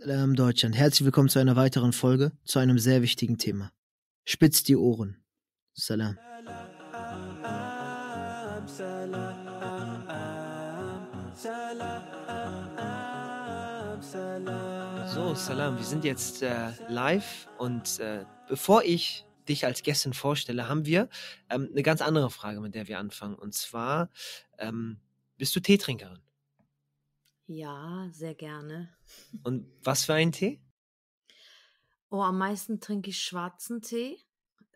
Salam Deutschland. Herzlich willkommen zu einer weiteren Folge zu einem sehr wichtigen Thema. Spitzt die Ohren. Salam. So, Salam, wir sind jetzt äh, live und äh, bevor ich dich als Gästin vorstelle, haben wir ähm, eine ganz andere Frage, mit der wir anfangen. Und zwar, ähm, bist du Teetrinkerin? Ja, sehr gerne. Und was für einen Tee? Oh, am meisten trinke ich schwarzen Tee.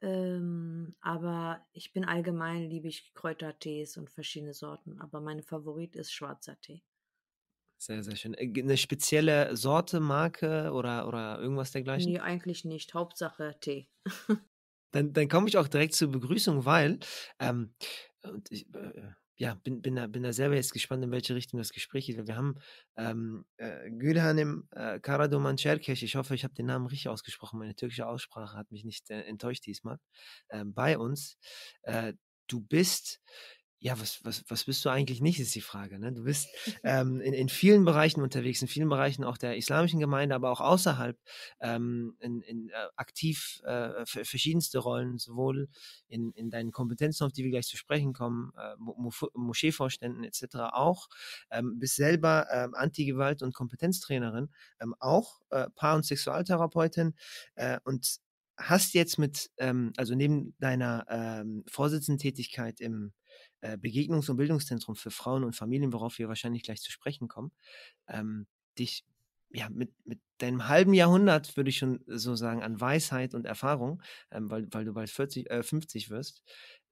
Ähm, aber ich bin allgemein liebe ich Kräutertees und verschiedene Sorten. Aber mein Favorit ist schwarzer Tee. Sehr, sehr schön. Äh, eine spezielle Sorte, Marke oder, oder irgendwas dergleichen? Nee, eigentlich nicht. Hauptsache Tee. dann, dann komme ich auch direkt zur Begrüßung, weil ähm, ich, äh, ja, bin, bin, da, bin da selber jetzt gespannt, in welche Richtung das Gespräch geht. Wir haben ähm, äh, Gülhanem äh, Karadoman Çerkeş, ich hoffe, ich habe den Namen richtig ausgesprochen, meine türkische Aussprache hat mich nicht äh, enttäuscht diesmal, äh, bei uns. Äh, du bist ja, was, was, was bist du eigentlich nicht, ist die Frage. Ne? Du bist ähm, in, in vielen Bereichen unterwegs, in vielen Bereichen auch der islamischen Gemeinde, aber auch außerhalb ähm, in, in, äh, aktiv äh, verschiedenste Rollen, sowohl in, in deinen Kompetenzen, auf die wir gleich zu sprechen kommen, äh, Moscheevorständen etc. auch, ähm, bist selber ähm, Antigewalt- und Kompetenztrainerin, ähm, auch äh, Paar- und Sexualtherapeutin äh, und hast jetzt mit, ähm, also neben deiner ähm, Vorsitzendentätigkeit im äh, Begegnungs- und Bildungszentrum für Frauen und Familien, worauf wir wahrscheinlich gleich zu sprechen kommen, ähm, dich ja, mit, mit deinem halben Jahrhundert, würde ich schon so sagen, an Weisheit und Erfahrung, ähm, weil, weil du bald 40, äh, 50 wirst,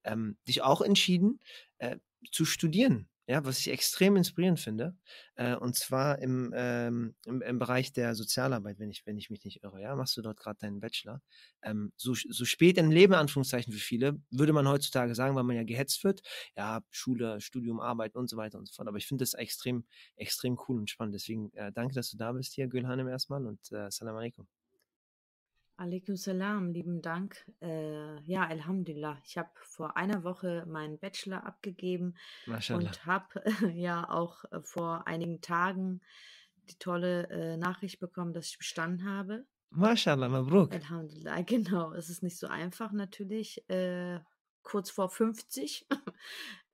ähm, dich auch entschieden äh, zu studieren ja, was ich extrem inspirierend finde, äh, und zwar im, ähm, im, im, Bereich der Sozialarbeit, wenn ich, wenn ich mich nicht irre, ja, machst du dort gerade deinen Bachelor. Ähm, so, so spät im Leben, Anführungszeichen für viele, würde man heutzutage sagen, weil man ja gehetzt wird, ja, Schule, Studium, Arbeit und so weiter und so fort. Aber ich finde das extrem, extrem cool und spannend. Deswegen äh, danke, dass du da bist hier, Gülhanem erstmal und äh, Salam alaikum. Alaikum salam, lieben Dank. Äh, ja, Alhamdulillah. Ich habe vor einer Woche meinen Bachelor abgegeben Maschallah. und habe äh, ja auch äh, vor einigen Tagen die tolle äh, Nachricht bekommen, dass ich bestanden habe. Mashallah, Mabruk. Alhamdulillah, genau. Es ist nicht so einfach natürlich. Äh, kurz vor 50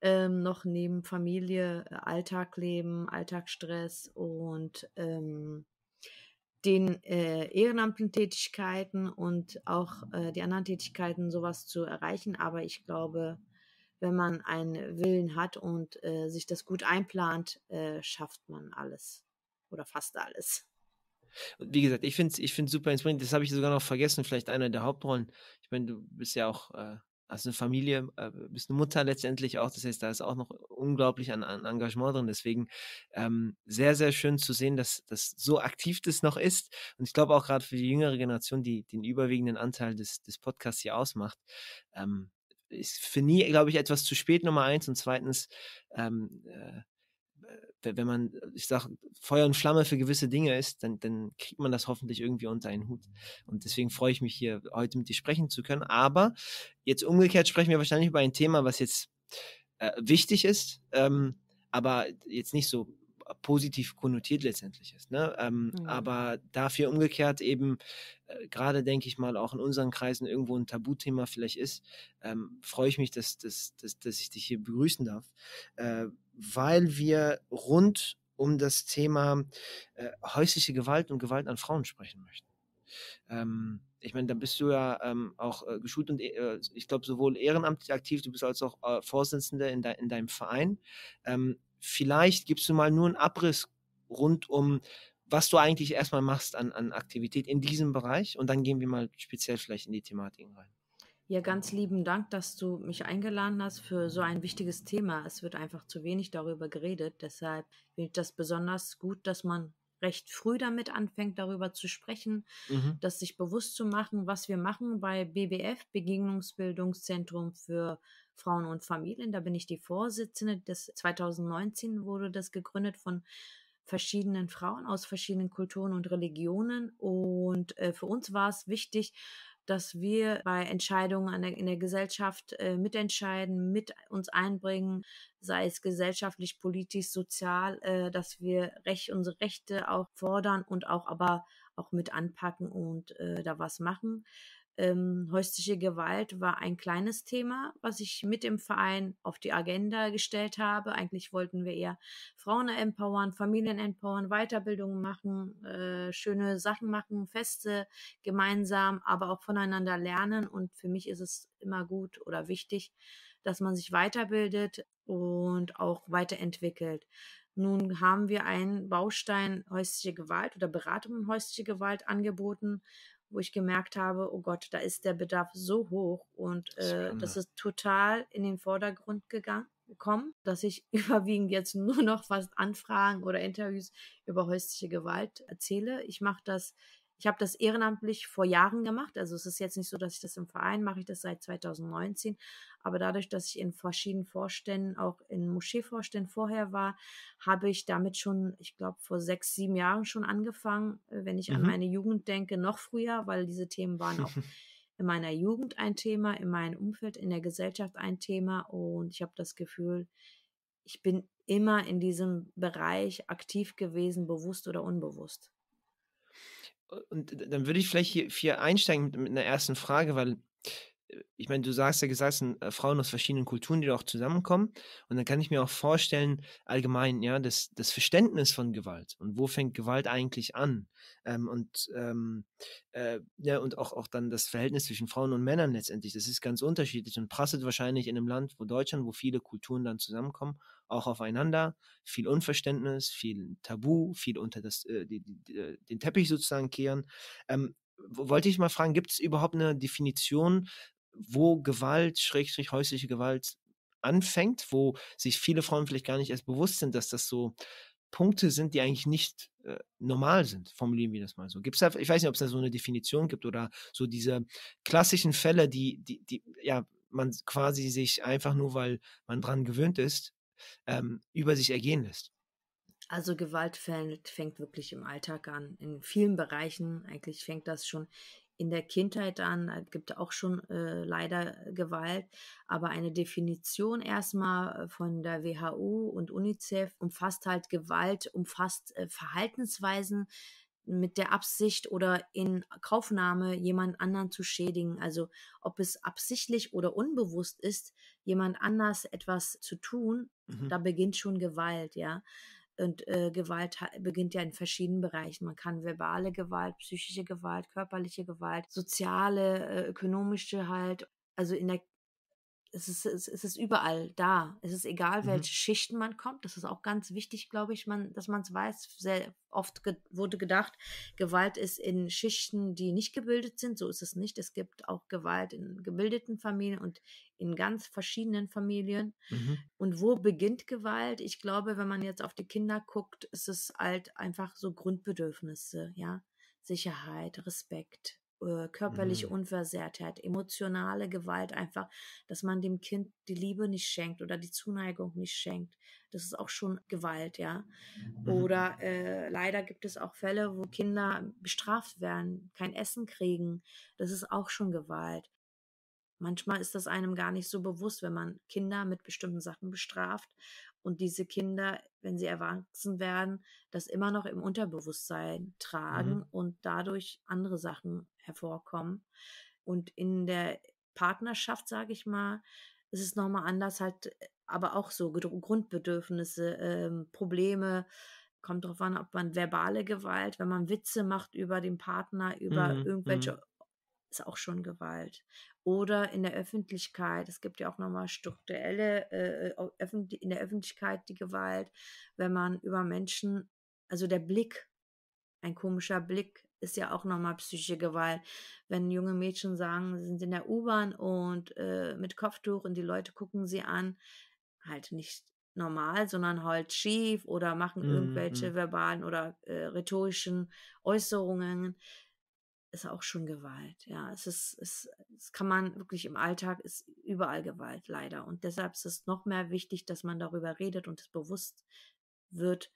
ähm, noch neben Familie, äh, Alltagleben, Alltagsstress und ähm, den äh, Ehrenamtentätigkeiten und auch äh, die anderen Tätigkeiten sowas zu erreichen. Aber ich glaube, wenn man einen Willen hat und äh, sich das gut einplant, äh, schafft man alles oder fast alles. Und wie gesagt, ich finde es ich find's super inspirierend. Das habe ich sogar noch vergessen, vielleicht einer der Hauptrollen. Ich meine, du bist ja auch äh, hast eine Familie, äh, bist eine Mutter letztendlich auch. Das heißt, da ist auch noch unglaublich an, an Engagement drin. Deswegen ähm, sehr, sehr schön zu sehen, dass das so aktiv das noch ist. Und ich glaube auch gerade für die jüngere Generation, die den überwiegenden Anteil des, des Podcasts hier ausmacht, ähm, ist für nie, glaube ich, etwas zu spät, Nummer eins. Und zweitens, ähm, äh, wenn man, ich sag, Feuer und Flamme für gewisse Dinge ist, dann, dann kriegt man das hoffentlich irgendwie unter einen Hut. Und deswegen freue ich mich hier heute mit dir sprechen zu können. Aber jetzt umgekehrt sprechen wir wahrscheinlich über ein Thema, was jetzt äh, wichtig ist, ähm, aber jetzt nicht so positiv konnotiert letztendlich ist. Ne? Ähm, mhm. Aber dafür umgekehrt eben äh, gerade, denke ich mal, auch in unseren Kreisen irgendwo ein Tabuthema vielleicht ist, ähm, freue ich mich, dass, dass, dass, dass ich dich hier begrüßen darf. Äh, weil wir rund um das Thema äh, häusliche Gewalt und Gewalt an Frauen sprechen möchten. Ähm, ich meine, da bist du ja ähm, auch äh, geschult und äh, ich glaube sowohl ehrenamtlich aktiv, du bist als auch äh, Vorsitzender in, de in, deinem Verein. Ähm, vielleicht gibst du mal nur einen Abriss rund um, was du eigentlich erstmal machst an, an Aktivität in diesem Bereich und dann gehen wir mal speziell vielleicht in die Thematiken rein. Ja, ganz lieben Dank, dass du mich eingeladen hast für so ein wichtiges Thema. Es wird einfach zu wenig darüber geredet. Deshalb finde ich das besonders gut, dass man recht früh damit anfängt, darüber zu sprechen, mhm. dass sich bewusst zu machen, was wir machen bei BBF, Begegnungsbildungszentrum für Frauen und Familien. Da bin ich die Vorsitzende. Des 2019 wurde das gegründet von verschiedenen Frauen aus verschiedenen Kulturen und Religionen. Und äh, für uns war es wichtig, dass wir bei Entscheidungen in der Gesellschaft äh, mitentscheiden, mit uns einbringen, sei es gesellschaftlich, politisch, sozial, äh, dass wir recht, unsere Rechte auch fordern und auch aber auch mit anpacken und äh, da was machen ähm, häusliche Gewalt war ein kleines Thema, was ich mit dem Verein auf die Agenda gestellt habe. Eigentlich wollten wir eher Frauen empowern, Familien empowern, Weiterbildung machen, äh, schöne Sachen machen, Feste gemeinsam, aber auch voneinander lernen. Und für mich ist es immer gut oder wichtig, dass man sich weiterbildet und auch weiterentwickelt. Nun haben wir einen Baustein häusliche Gewalt oder Beratung in häusliche Gewalt angeboten, wo ich gemerkt habe, oh Gott, da ist der Bedarf so hoch und äh, das ist total in den Vordergrund gegangen gekommen, dass ich überwiegend jetzt nur noch fast Anfragen oder Interviews über häusliche Gewalt erzähle. Ich mache das, ich habe das ehrenamtlich vor Jahren gemacht, also es ist jetzt nicht so, dass ich das im Verein mache, ich das seit 2019, aber dadurch, dass ich in verschiedenen Vorständen, auch in Moscheevorständen vorher war, habe ich damit schon, ich glaube, vor sechs, sieben Jahren schon angefangen, äh, wenn ich mhm. an meine Jugend denke, noch früher, weil diese Themen waren auch in meiner Jugend ein Thema, in meinem Umfeld, in der Gesellschaft ein Thema. Und ich habe das Gefühl, ich bin immer in diesem Bereich aktiv gewesen, bewusst oder unbewusst. Äh, und äh, dann würde ich vielleicht hier, hier einsteigen mit, mit, einer ersten Frage, weil äh, ich meine, du sagst ja gesagt, es sind äh, Frauen aus verschiedenen Kulturen, die da auch zusammenkommen. Und dann kann ich mir auch vorstellen, allgemein, ja, das, das Verständnis von Gewalt und wo fängt Gewalt eigentlich an? Ähm, und ähm, äh, ja, und auch, auch dann das Verhältnis zwischen Frauen und Männern letztendlich. Das ist ganz unterschiedlich und prasselt wahrscheinlich in einem Land, wo Deutschland, wo viele Kulturen dann zusammenkommen, auch aufeinander. Viel Unverständnis, viel Tabu, viel unter das, äh, die, die, äh, den Teppich sozusagen kehren. Ähm, wollte ich mal fragen, gibt es überhaupt eine Definition, wo Gewalt, Schrägstrich, häusliche Gewalt anfängt, wo sich viele Frauen vielleicht gar nicht erst bewusst sind, dass das so Punkte sind, die eigentlich nicht äh, normal sind, formulieren wir das mal so. Gibt da, ich weiß nicht, ob es da so eine Definition gibt oder so diese klassischen Fälle, die, die, die, ja, man quasi sich einfach nur, weil man dran gewöhnt ist, ähm, über sich ergehen lässt. Also Gewalt fängt, fängt wirklich im Alltag an. In vielen Bereichen eigentlich fängt das schon in der Kindheit dann gibt auch schon äh, leider Gewalt, aber eine Definition erstmal äh, von der WHO und UNICEF umfasst halt Gewalt, umfasst äh, Verhaltensweisen mit der Absicht oder in Kaufnahme jemand anderen zu schädigen. Also ob es absichtlich oder unbewusst ist, jemand anders etwas zu tun, mhm. da beginnt schon Gewalt, ja. Und äh, Gewalt beginnt ja in verschiedenen Bereichen. Man kann verbale Gewalt, psychische Gewalt, körperliche Gewalt, soziale, äh, ökonomische halt, also in der es ist, es ist überall da. Es ist egal, mhm. welche Schichten man kommt. Das ist auch ganz wichtig, glaube ich, man, dass man es weiß. Sehr oft ge wurde gedacht, Gewalt ist in Schichten, die nicht gebildet sind. So ist es nicht. Es gibt auch Gewalt in gebildeten Familien und in ganz verschiedenen Familien. Mhm. Und wo beginnt Gewalt? Ich glaube, wenn man jetzt auf die Kinder guckt, ist es halt einfach so Grundbedürfnisse, ja. Sicherheit, Respekt, äh, körperliche mhm. Unversehrtheit, emotionale Gewalt einfach, dass man dem Kind die Liebe nicht schenkt oder die Zuneigung nicht schenkt. Das ist auch schon Gewalt, ja. Mhm. Oder äh, leider gibt es auch Fälle, wo Kinder bestraft werden, kein Essen kriegen. Das ist auch schon Gewalt. Manchmal ist das einem gar nicht so bewusst, wenn man Kinder mit bestimmten Sachen bestraft und diese Kinder, wenn sie erwachsen werden, das immer noch im Unterbewusstsein tragen mhm. und dadurch andere Sachen hervorkommen. Und in der Partnerschaft, sage ich mal, ist es nochmal anders, halt, äh, aber auch so Grundbedürfnisse, ähm, Probleme. Kommt darauf an, ob man verbale Gewalt, wenn man Witze macht über den Partner, über mhm, irgendwelche, mh. ist auch schon Gewalt. Oder in der Öffentlichkeit, es gibt ja auch nochmal strukturelle, äh, äh in der Öffentlichkeit die Gewalt, wenn man über Menschen, also der Blick, ein komischer Blick, ist ja auch nochmal psychische Gewalt. Wenn junge Mädchen sagen, sie sind in der U-Bahn und äh, mit Kopftuch und die Leute gucken sie an, halt nicht normal, sondern halt schief oder machen mm -hmm. irgendwelche mhm. verbalen oder äh, rhetorischen Äußerungen, ist auch schon Gewalt. Ja, es ist, es, es kann man wirklich im Alltag ist überall Gewalt leider und deshalb ist es noch mehr wichtig, dass man darüber redet und es bewusst wird,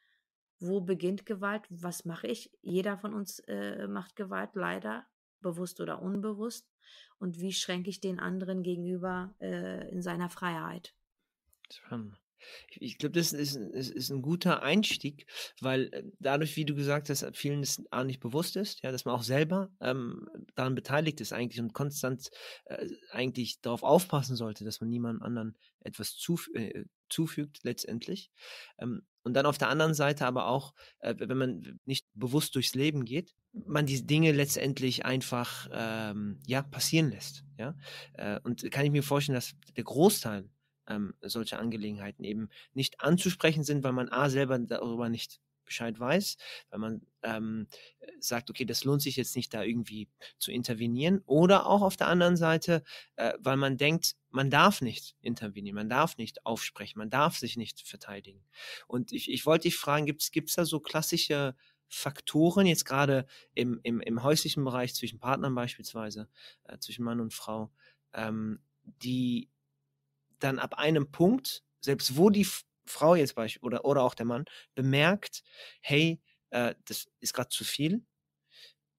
wo beginnt Gewalt, was mache ich? Jeder von uns äh, macht Gewalt, leider, bewusst oder unbewusst. Und wie schränke ich den anderen gegenüber äh, in seiner Freiheit? Spannend. Ich glaube, das ist, ist, ist, ein guter Einstieg, weil äh, dadurch, wie du gesagt hast, äh, vielen das auch nicht bewusst ist, ja, dass man auch selber ähm, daran beteiligt ist eigentlich und konstant äh, eigentlich darauf aufpassen sollte, dass man niemandem anderen etwas zuf äh, zufügt letztendlich. Ähm, und dann auf der anderen Seite aber auch, äh, wenn man nicht bewusst durchs Leben geht, man die Dinge letztendlich einfach ähm, ja, passieren lässt. Ja? Äh, und kann ich mir vorstellen, dass der Großteil ähm, solcher Angelegenheiten eben nicht anzusprechen sind, weil man A selber darüber nicht Bescheid weiß, weil man ähm, sagt, okay, das lohnt sich jetzt nicht, da irgendwie zu intervenieren. Oder auch auf der anderen Seite, äh, weil man denkt, man darf nicht intervenieren, man darf nicht aufsprechen, man darf sich nicht verteidigen. Und ich, ich wollte dich fragen, gibt's gibt's da so klassische Faktoren, jetzt gerade im, im, im häuslichen Bereich zwischen Partnern beispielsweise, äh, zwischen Mann und Frau, ähm, die dann ab einem Punkt, selbst wo die Frau jetzt beispielsweise oder, oder auch der Mann bemerkt, hey, äh, das ist gerade zu viel,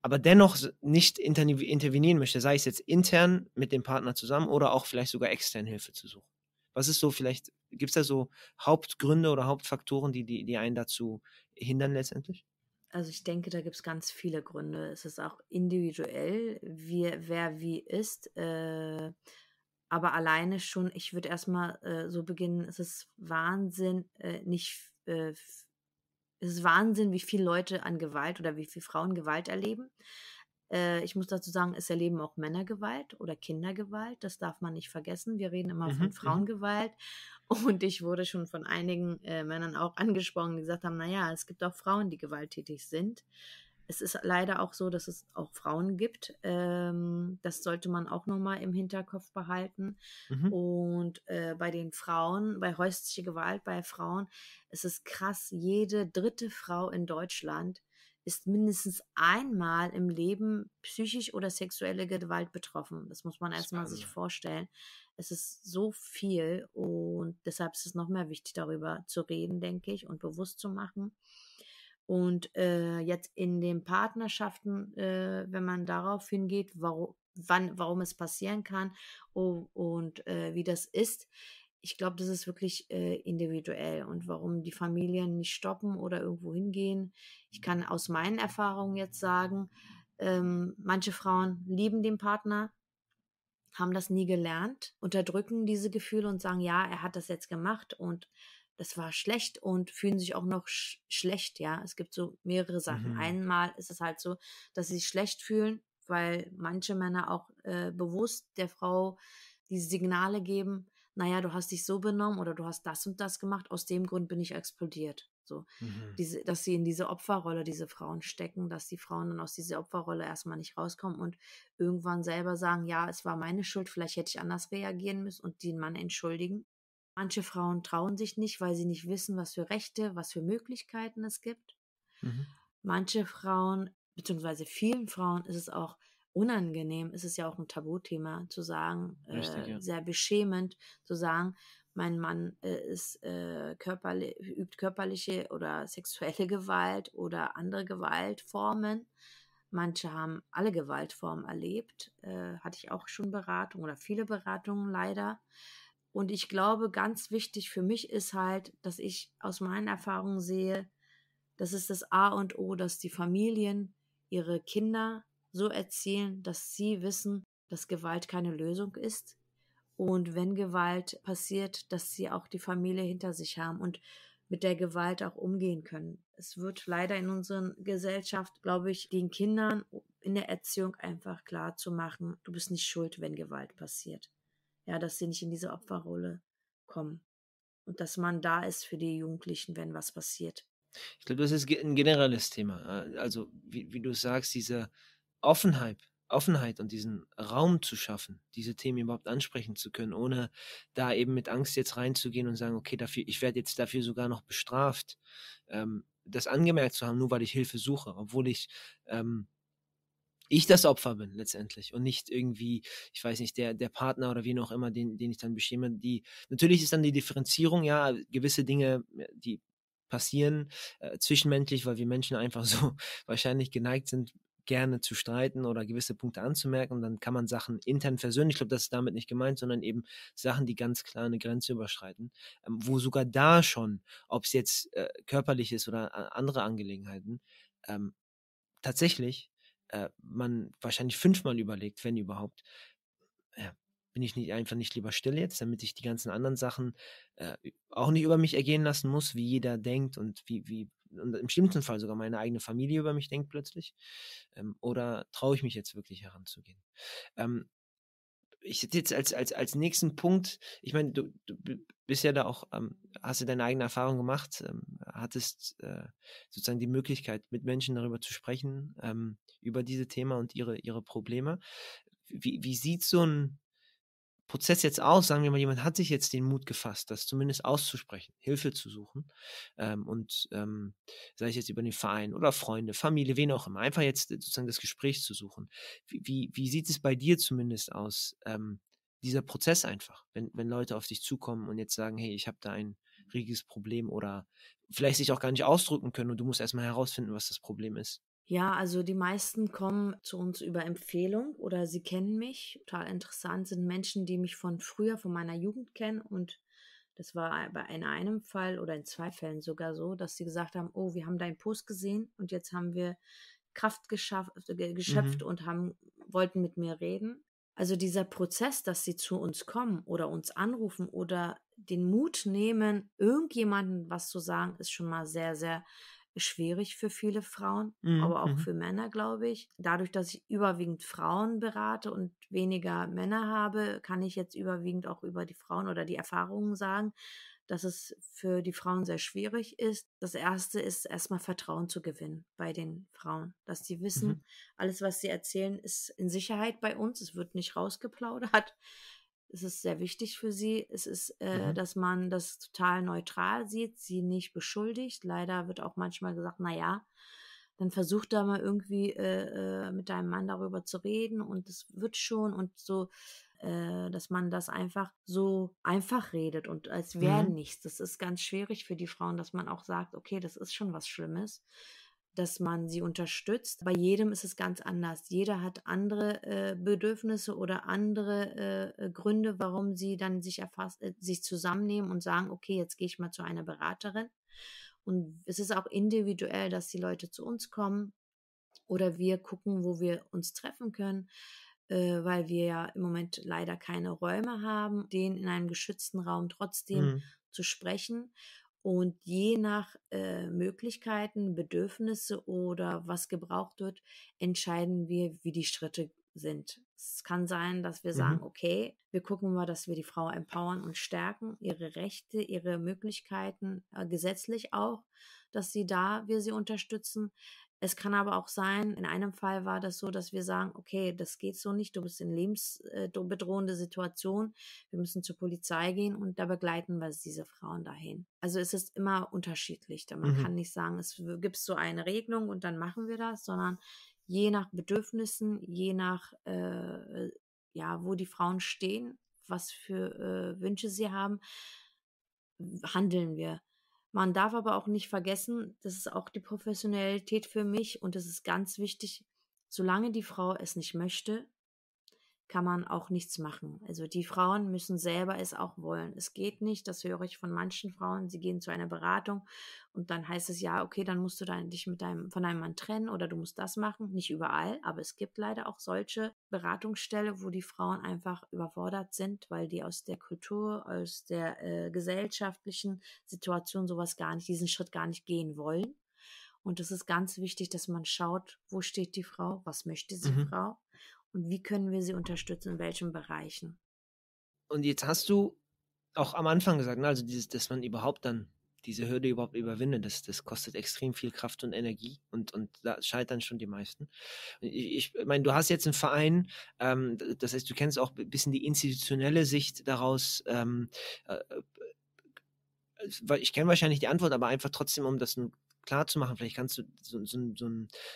aber dennoch nicht intervenieren möchte, sei es jetzt intern mit dem Partner zusammen oder auch vielleicht sogar extern Hilfe zu suchen. Was ist so vielleicht, gibt es da so Hauptgründe oder Hauptfaktoren, die, die, die einen dazu hindern letztendlich? Also ich denke, da gibt es ganz viele Gründe. Es ist auch individuell, wie, wer wie ist. Äh, aber alleine schon, ich würde erstmal äh, so beginnen, es ist Wahnsinn, äh, nicht äh, es ist Wahnsinn, wie viele Leute an Gewalt oder wie viele Frauen Gewalt erleben. Äh, ich muss dazu sagen, es erleben auch Männer Gewalt oder Kindergewalt. Das darf man nicht vergessen. Wir reden immer mhm. von mhm. Frauengewalt. Und ich wurde schon von einigen äh, Männern auch angesprochen, die gesagt haben, naja, es gibt auch Frauen, die gewalttätig sind. Es ist leider auch so, dass es auch Frauen gibt. Ähm, das sollte man auch nochmal im Hinterkopf behalten. Mhm. Und äh, bei den Frauen, bei häuslicher Gewalt bei Frauen, es ist krass, jede dritte Frau in Deutschland ist mindestens einmal im Leben psychisch oder sexuelle Gewalt betroffen. Das muss man erstmal sich vorstellen. Es ist so viel und deshalb ist es noch mehr wichtig, darüber zu reden, denke ich, und bewusst zu machen. Und äh, jetzt in den Partnerschaften, äh, wenn man darauf hingeht, warum, wann, warum es passieren kann und, und äh, wie das ist, ich glaube, das ist wirklich äh, individuell und warum die Familien nicht stoppen oder irgendwo hingehen. Ich kann aus meinen Erfahrungen jetzt sagen, ähm, manche Frauen lieben den Partner, haben das nie gelernt, unterdrücken diese Gefühle und sagen, ja, er hat das jetzt gemacht und es war schlecht und fühlen sich auch noch sch schlecht, ja. Es gibt so mehrere Sachen. Mhm. Einmal ist es halt so, dass sie sich schlecht fühlen, weil manche Männer auch äh, bewusst der Frau diese Signale geben, naja, du hast dich so benommen oder du hast das und das gemacht, aus dem Grund bin ich explodiert. So, mhm. diese, dass sie in diese Opferrolle, diese Frauen stecken, dass die Frauen dann aus dieser Opferrolle erstmal nicht rauskommen und irgendwann selber sagen, ja, es war meine Schuld, vielleicht hätte ich anders reagieren müssen und den Mann entschuldigen Manche Frauen trauen sich nicht, weil sie nicht wissen, was für Rechte, was für Möglichkeiten es gibt. Mhm. Manche Frauen, beziehungsweise vielen Frauen ist es auch unangenehm, ist es ja auch ein Tabuthema zu sagen, Richtig, äh, ja. sehr beschämend zu sagen, mein Mann äh, ist, äh, körperlich, übt körperliche oder sexuelle Gewalt oder andere Gewaltformen. Manche haben alle Gewaltformen erlebt, äh, hatte ich auch schon Beratung oder viele Beratungen leider. Und ich glaube, ganz wichtig für mich ist halt, dass ich aus meinen Erfahrungen sehe, das ist das A und O, dass die Familien ihre Kinder so erzählen, dass sie wissen, dass Gewalt keine Lösung ist. Und wenn Gewalt passiert, dass sie auch die Familie hinter sich haben und mit der Gewalt auch umgehen können. Es wird leider in unserer Gesellschaft, glaube ich, den Kindern in der Erziehung einfach klar zu machen, du bist nicht schuld, wenn Gewalt passiert ja, dass sie nicht in diese Opferrolle kommen und dass man da ist für die Jugendlichen, wenn was passiert. Ich glaube, das ist ein generelles Thema. Äh, also, wie, wie du sagst, diese Offenheit, Offenheit und diesen Raum zu schaffen, diese Themen überhaupt ansprechen zu können, ohne da eben mit Angst jetzt reinzugehen und sagen, okay, dafür, ich werde jetzt dafür sogar noch bestraft, ähm, das angemerkt zu haben, nur weil ich Hilfe suche, obwohl ich ähm, ich das Opfer bin letztendlich und nicht irgendwie, ich weiß nicht, der, der Partner oder wie auch immer, den, den ich dann beschäme. Die, natürlich ist dann die Differenzierung, ja, gewisse Dinge, äh, die passieren, äh, zwischenmenschlich, weil wir Menschen einfach so wahrscheinlich geneigt sind, gerne zu streiten oder gewisse Punkte anzumerken. Und dann kann man Sachen intern versöhnen. Ich glaube, das ist damit nicht gemeint, sondern eben Sachen, die ganz klar eine Grenze überschreiten, ähm, wo sogar da schon, ob es jetzt äh, körperlich ist oder äh, andere Angelegenheiten, ähm, tatsächlich äh, man wahrscheinlich fünfmal überlegt, wenn überhaupt. Ja, äh, bin ich nicht einfach nicht lieber still jetzt, damit ich die ganzen anderen Sachen äh, auch nicht über mich ergehen lassen muss, wie jeder denkt und wie, wie und im schlimmsten Fall sogar meine eigene Familie über mich denkt plötzlich. Ähm, oder traue ich mich jetzt wirklich heranzugehen? Ähm, ich jetzt als, als, als nächsten Punkt, ich meine, du, du bist ja da auch, ähm, hast ja deine eigene Erfahrung gemacht, ähm, hattest äh, sozusagen die Möglichkeit, mit Menschen darüber zu sprechen, ähm, über diese Thema und ihre, ihre Probleme. Wie, wie sieht so ein Prozess jetzt aus? Sagen wir mal, jemand hat sich jetzt den Mut gefasst, das zumindest auszusprechen, Hilfe zu suchen ähm, und ähm, sei ich jetzt über den Verein oder Freunde, Familie, wen auch immer, einfach jetzt äh, sozusagen das Gespräch zu suchen. Wie, wie, wie sieht es bei dir zumindest aus, ähm, dieser Prozess einfach, wenn, wenn Leute auf dich zukommen und jetzt sagen, hey, ich habe da ein riesiges Problem oder vielleicht sich auch gar nicht ausdrücken können und du musst erstmal herausfinden, was das Problem ist? Ja, also die meisten kommen zu uns über Empfehlung oder sie kennen mich. Total interessant sind Menschen, die mich von früher, von meiner Jugend kennen und das war in einem Fall oder in zwei Fällen sogar so, dass sie gesagt haben, oh, wir haben deinen Post gesehen und jetzt haben wir Kraft geschafft, mhm. geschöpft mhm. und haben, wollten mit mir reden. Also dieser Prozess, dass sie zu uns kommen oder uns anrufen oder den Mut nehmen, irgendjemandem was zu sagen, ist schon mal sehr, sehr schwierig für viele Frauen, mhm. aber auch mhm. für Männer, glaube ich. Dadurch, dass ich überwiegend Frauen berate und weniger Männer habe, kann ich jetzt überwiegend auch über die Frauen oder die Erfahrungen sagen, dass es für die Frauen sehr schwierig ist. Das erste ist erstmal Vertrauen zu gewinnen bei den Frauen, dass sie wissen, mhm. alles, was sie erzählen, ist in Sicherheit bei uns, es wird nicht rausgeplaudert es ist sehr wichtig für sie. Es ist, äh, mhm. dass man das total neutral sieht, sie nicht beschuldigt. Leider wird auch manchmal gesagt, na ja, dann versuch da mal irgendwie äh, äh, mit deinem Mann darüber zu reden und es wird schon und so, äh, dass man das einfach so einfach redet und als wäre mhm. nichts. Das ist ganz schwierig für die Frauen, dass man auch sagt, okay, das ist schon was Schlimmes dass man sie unterstützt. Bei jedem ist es ganz anders. Jeder hat andere äh, Bedürfnisse oder andere äh, Gründe, warum sie dann sich erfasst, äh, sich zusammennehmen und sagen, okay, jetzt gehe ich mal zu einer Beraterin. Und es ist auch individuell, dass die Leute zu uns kommen oder wir gucken, wo wir uns treffen können, äh, weil wir ja im Moment leider keine Räume haben, den in einem geschützten Raum trotzdem mhm. zu sprechen. Und je nach äh, Möglichkeiten, Bedürfnisse oder was gebraucht wird, entscheiden wir, wie die Schritte sind. Es kann sein, dass wir mhm. sagen, okay, wir gucken mal, dass wir die Frau empowern und stärken, ihre Rechte, ihre Möglichkeiten, äh, gesetzlich auch, dass sie da, wir sie unterstützen. Es kann aber auch sein, in einem Fall war das so, dass wir sagen, okay, das geht so nicht, du bist in lebensbedrohende äh, Situation, wir müssen zur Polizei gehen und da begleiten wir diese Frauen dahin. Also es ist immer unterschiedlich, man mhm. kann nicht sagen, es gibt so eine Regelung und dann machen wir das, sondern je nach Bedürfnissen, je nach, äh, ja, wo die Frauen stehen, was für äh, Wünsche sie haben, handeln wir. Man darf aber auch nicht vergessen, das ist auch die Professionalität für mich und das ist ganz wichtig, solange die Frau es nicht möchte, kann man auch nichts machen. Also die Frauen müssen selber es auch wollen. Es geht nicht, das höre ich von manchen Frauen, sie gehen zu einer Beratung und dann heißt es ja, okay, dann musst du dann dich mit deinem, von einem Mann trennen oder du musst das machen. Nicht überall, aber es gibt leider auch solche Beratungsstelle, wo die Frauen einfach überfordert sind, weil die aus der Kultur, aus der äh, gesellschaftlichen Situation sowas gar nicht, diesen Schritt gar nicht gehen wollen. Und es ist ganz wichtig, dass man schaut, wo steht die Frau, was möchte die mhm. Frau und wie können wir sie unterstützen, in welchen Bereichen. Und jetzt hast du auch am Anfang gesagt, ne, also dieses, dass man überhaupt dann diese Hürde überhaupt überwindet, das, das kostet extrem viel Kraft und Energie und, und da scheitern schon die meisten. Ich, ich meine, du hast jetzt einen Verein, ähm, das heißt, du kennst auch ein bisschen die institutionelle Sicht daraus. Ähm, äh, äh, ich kenne wahrscheinlich die Antwort, aber einfach trotzdem, um das klar zu machen, vielleicht kannst du so, so, so,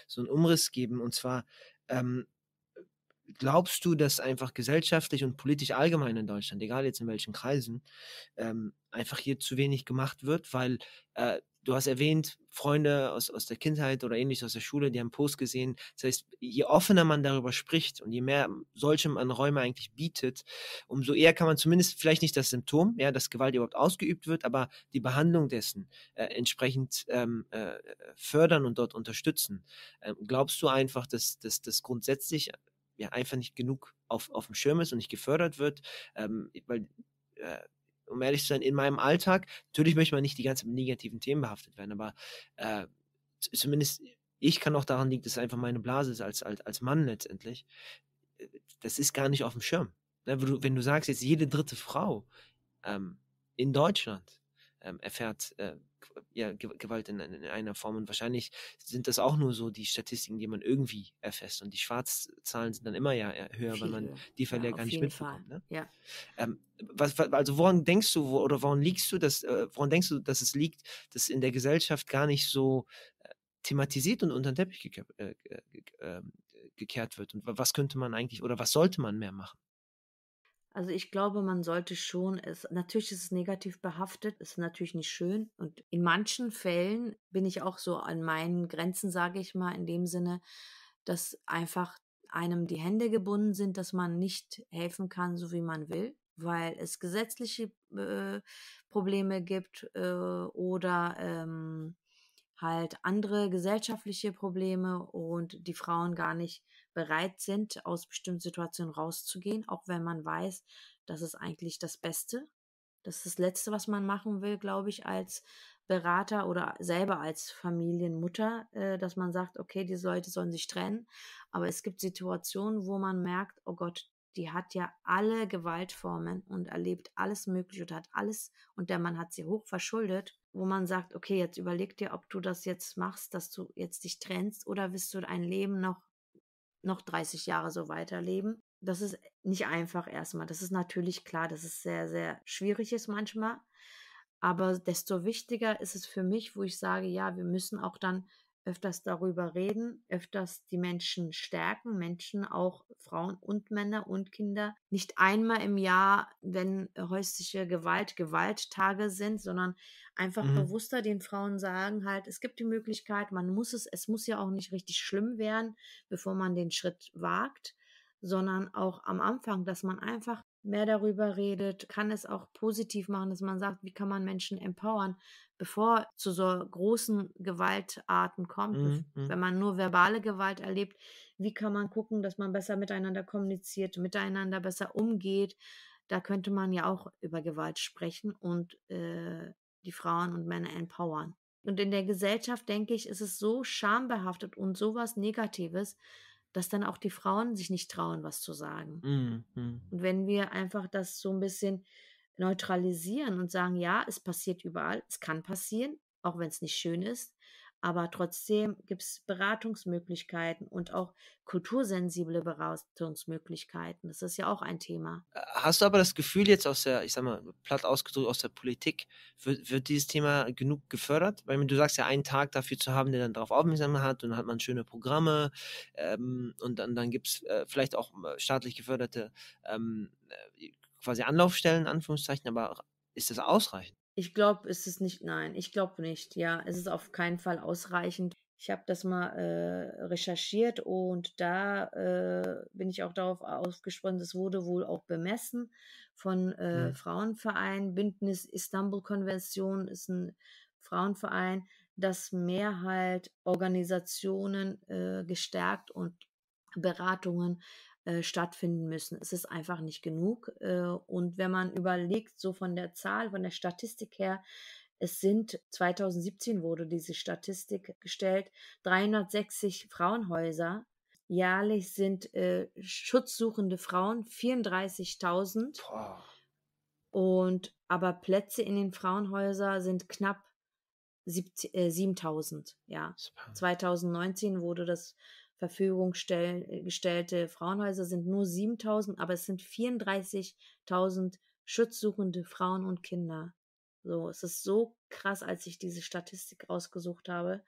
so einen Umriss geben. Und zwar, ähm, glaubst du, dass einfach gesellschaftlich und politisch allgemein in Deutschland, egal jetzt in welchen Kreisen, ähm, einfach hier zu wenig gemacht wird? Weil äh, du hast erwähnt, Freunde aus, aus der Kindheit oder ähnlich aus der Schule, die haben Post gesehen. Das heißt, je offener man darüber spricht und je mehr solchem man Räume eigentlich bietet, umso eher kann man zumindest vielleicht nicht das Symptom, ja, dass Gewalt überhaupt ausgeübt wird, aber die Behandlung dessen äh, entsprechend ähm, äh, fördern und dort unterstützen. Ähm, glaubst du einfach, dass das grundsätzlich ja einfach nicht genug auf, auf dem Schirm ist und nicht gefördert wird, ähm, weil äh, um ehrlich zu sein, in meinem Alltag, natürlich möchte man nicht die ganzen negativen Themen behaftet werden, aber äh, zumindest ich kann auch daran liegen, dass es einfach meine Blase ist als, als, als Mann letztendlich. Äh, das ist gar nicht auf dem Schirm. Ne? Wenn, du, wenn du sagst, jetzt jede dritte Frau ähm, in Deutschland ähm, erfährt äh, ja, Gewalt in, in, einer Form. Und wahrscheinlich sind das auch nur so die Statistiken, die man irgendwie erfasst. Und die Schwarzzahlen sind dann immer ja höher, Viele. weil man die Fälle ja, gar nicht mitbekommt. Ne? Ja. Ähm, was, also woran denkst du wo, oder woran liegst du, dass, äh, woran denkst du, dass es liegt, dass in der Gesellschaft gar nicht so äh, thematisiert und unter den Teppich geke äh, ähm, gekehrt wird? Und was könnte man eigentlich oder was sollte man mehr machen? Also ich glaube, man sollte schon es, natürlich ist es negativ behaftet, ist natürlich nicht schön. Und in manchen Fällen bin ich auch so an meinen Grenzen, sage ich mal, in dem Sinne, dass einfach einem die Hände gebunden sind, dass man nicht helfen kann, so wie man will, weil es gesetzliche äh, Probleme gibt äh, oder ähm, halt andere gesellschaftliche Probleme und die Frauen gar nicht bereit sind, aus bestimmten Situationen rauszugehen, auch wenn man weiß, das ist eigentlich das Beste. Das ist das Letzte, was man machen will, glaube ich, als Berater oder selber als Familienmutter, äh, dass man sagt, okay, diese Leute sollen sich trennen. Aber es gibt Situationen, wo man merkt, oh Gott, die hat ja alle Gewaltformen und erlebt alles Mögliche und hat alles und der Mann hat sie hoch verschuldet wo man sagt, okay, jetzt überleg dir, ob du das jetzt machst, dass du jetzt dich trennst oder willst du dein Leben noch, noch 30 Jahre so weiterleben? Das ist nicht einfach erstmal. Das ist natürlich klar, dass es sehr, sehr schwierig ist manchmal. Aber desto wichtiger ist es für mich, wo ich sage, ja, wir müssen auch dann öfters darüber reden, öfters die Menschen stärken, Menschen auch Frauen und Männer und Kinder. Nicht einmal im Jahr, wenn häusliche Gewalt Gewalttage sind, sondern einfach mhm. bewusster den Frauen sagen, halt, es gibt die Möglichkeit, man muss es, es muss ja auch nicht richtig schlimm werden, bevor man den Schritt wagt, sondern auch am Anfang, dass man einfach mehr darüber redet, kann es auch positiv machen, dass man sagt, wie kann man Menschen empowern, bevor zu so großen Gewaltarten kommt. Mhm, mhm. Wenn man nur verbale Gewalt erlebt, wie kann man gucken, dass man besser miteinander kommuniziert, miteinander besser umgeht. Da könnte man ja auch über Gewalt sprechen und äh, die Frauen und Männer empowern. Und in der Gesellschaft, denke ich, ist es so schambehaftet und sowas Negatives, dass dann auch die Frauen sich nicht trauen, was zu sagen. Mm, mm. Und wenn wir einfach das so ein bisschen neutralisieren und sagen, ja, es passiert überall, es kann passieren, auch wenn es nicht schön ist, aber trotzdem gibt es Beratungsmöglichkeiten und auch kultursensible Beratungsmöglichkeiten. Das ist ja auch ein Thema. Äh, hast du aber das Gefühl jetzt aus der, ich sag mal, platt ausgedrückt aus der Politik, wird, wird dieses Thema genug gefördert? Weil du sagst ja, einen Tag dafür zu haben, der dann darauf aufmerksam hat und dann hat man schöne Programme ähm, und dann, dann gibt es äh, vielleicht auch äh, staatlich geförderte ähm, äh, quasi Anlaufstellen, Anführungszeichen, aber ist das ausreichend? Ich glaube, es ist nicht, nein, ich glaube nicht. Ja, es ist auf keinen Fall ausreichend. Ich habe das mal äh, recherchiert und da äh, bin ich auch darauf ausgesprochen, es wurde wohl auch bemessen von äh, ja. Mhm. Frauenverein. Bündnis Istanbul Konvention ist ein Frauenverein, dass mehr halt Organisationen äh, gestärkt und Beratungen äh, stattfinden müssen. Es ist einfach nicht genug. Äh, und wenn man überlegt, so von der Zahl, von der Statistik her, es sind 2017 wurde diese Statistik gestellt, 360 Frauenhäuser. Jährlich sind äh, schutzsuchende Frauen 34.000. Und aber Plätze in den Frauenhäusern sind knapp äh, 7.000. Ja, 2019 wurde das Verfügung stell, äh, gestellte Frauenhäuser sind nur 7000, aber es sind 34.000 schutzsuchende Frauen und Kinder. So, es ist so krass, als ich diese Statistik rausgesucht habe.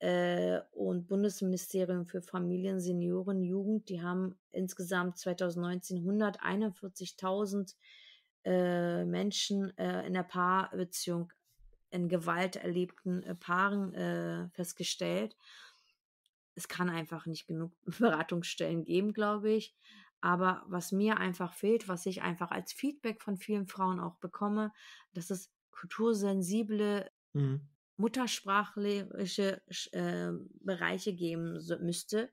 Äh, und Bundesministerium für Familien, Senioren, Jugend, die haben insgesamt 2019 141.000 äh, Menschen äh, in der Paarbeziehung in Gewalt erlebten Paaren festgestellt es kann einfach nicht genug Beratungsstellen geben, glaube ich. Aber was mir einfach fehlt, was ich einfach als Feedback von vielen Frauen auch bekomme, dass es kultursensible, mhm. muttersprachliche äh, Bereiche geben müsste.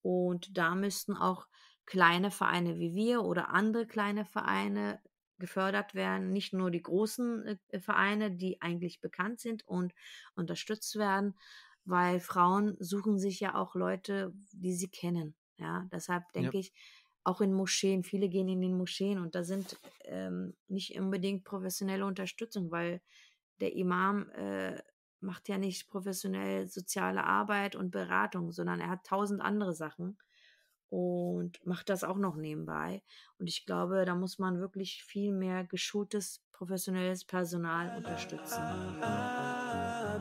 Und da müssten auch kleine Vereine wie wir oder andere kleine Vereine gefördert werden, nicht nur die großen äh, Vereine, die eigentlich bekannt sind und unterstützt werden, weil Frauen suchen sich ja auch Leute, die sie kennen. Ja, deshalb denke ja. ich, auch in Moscheen, viele gehen in den Moscheen und da sind ähm, nicht unbedingt professionelle Unterstützung, weil der Imam äh, macht ja nicht professionell soziale Arbeit und Beratung, sondern er hat tausend andere Sachen und macht das auch noch nebenbei. Und ich glaube, da muss man wirklich viel mehr geschultes, professionelles Personal unterstützen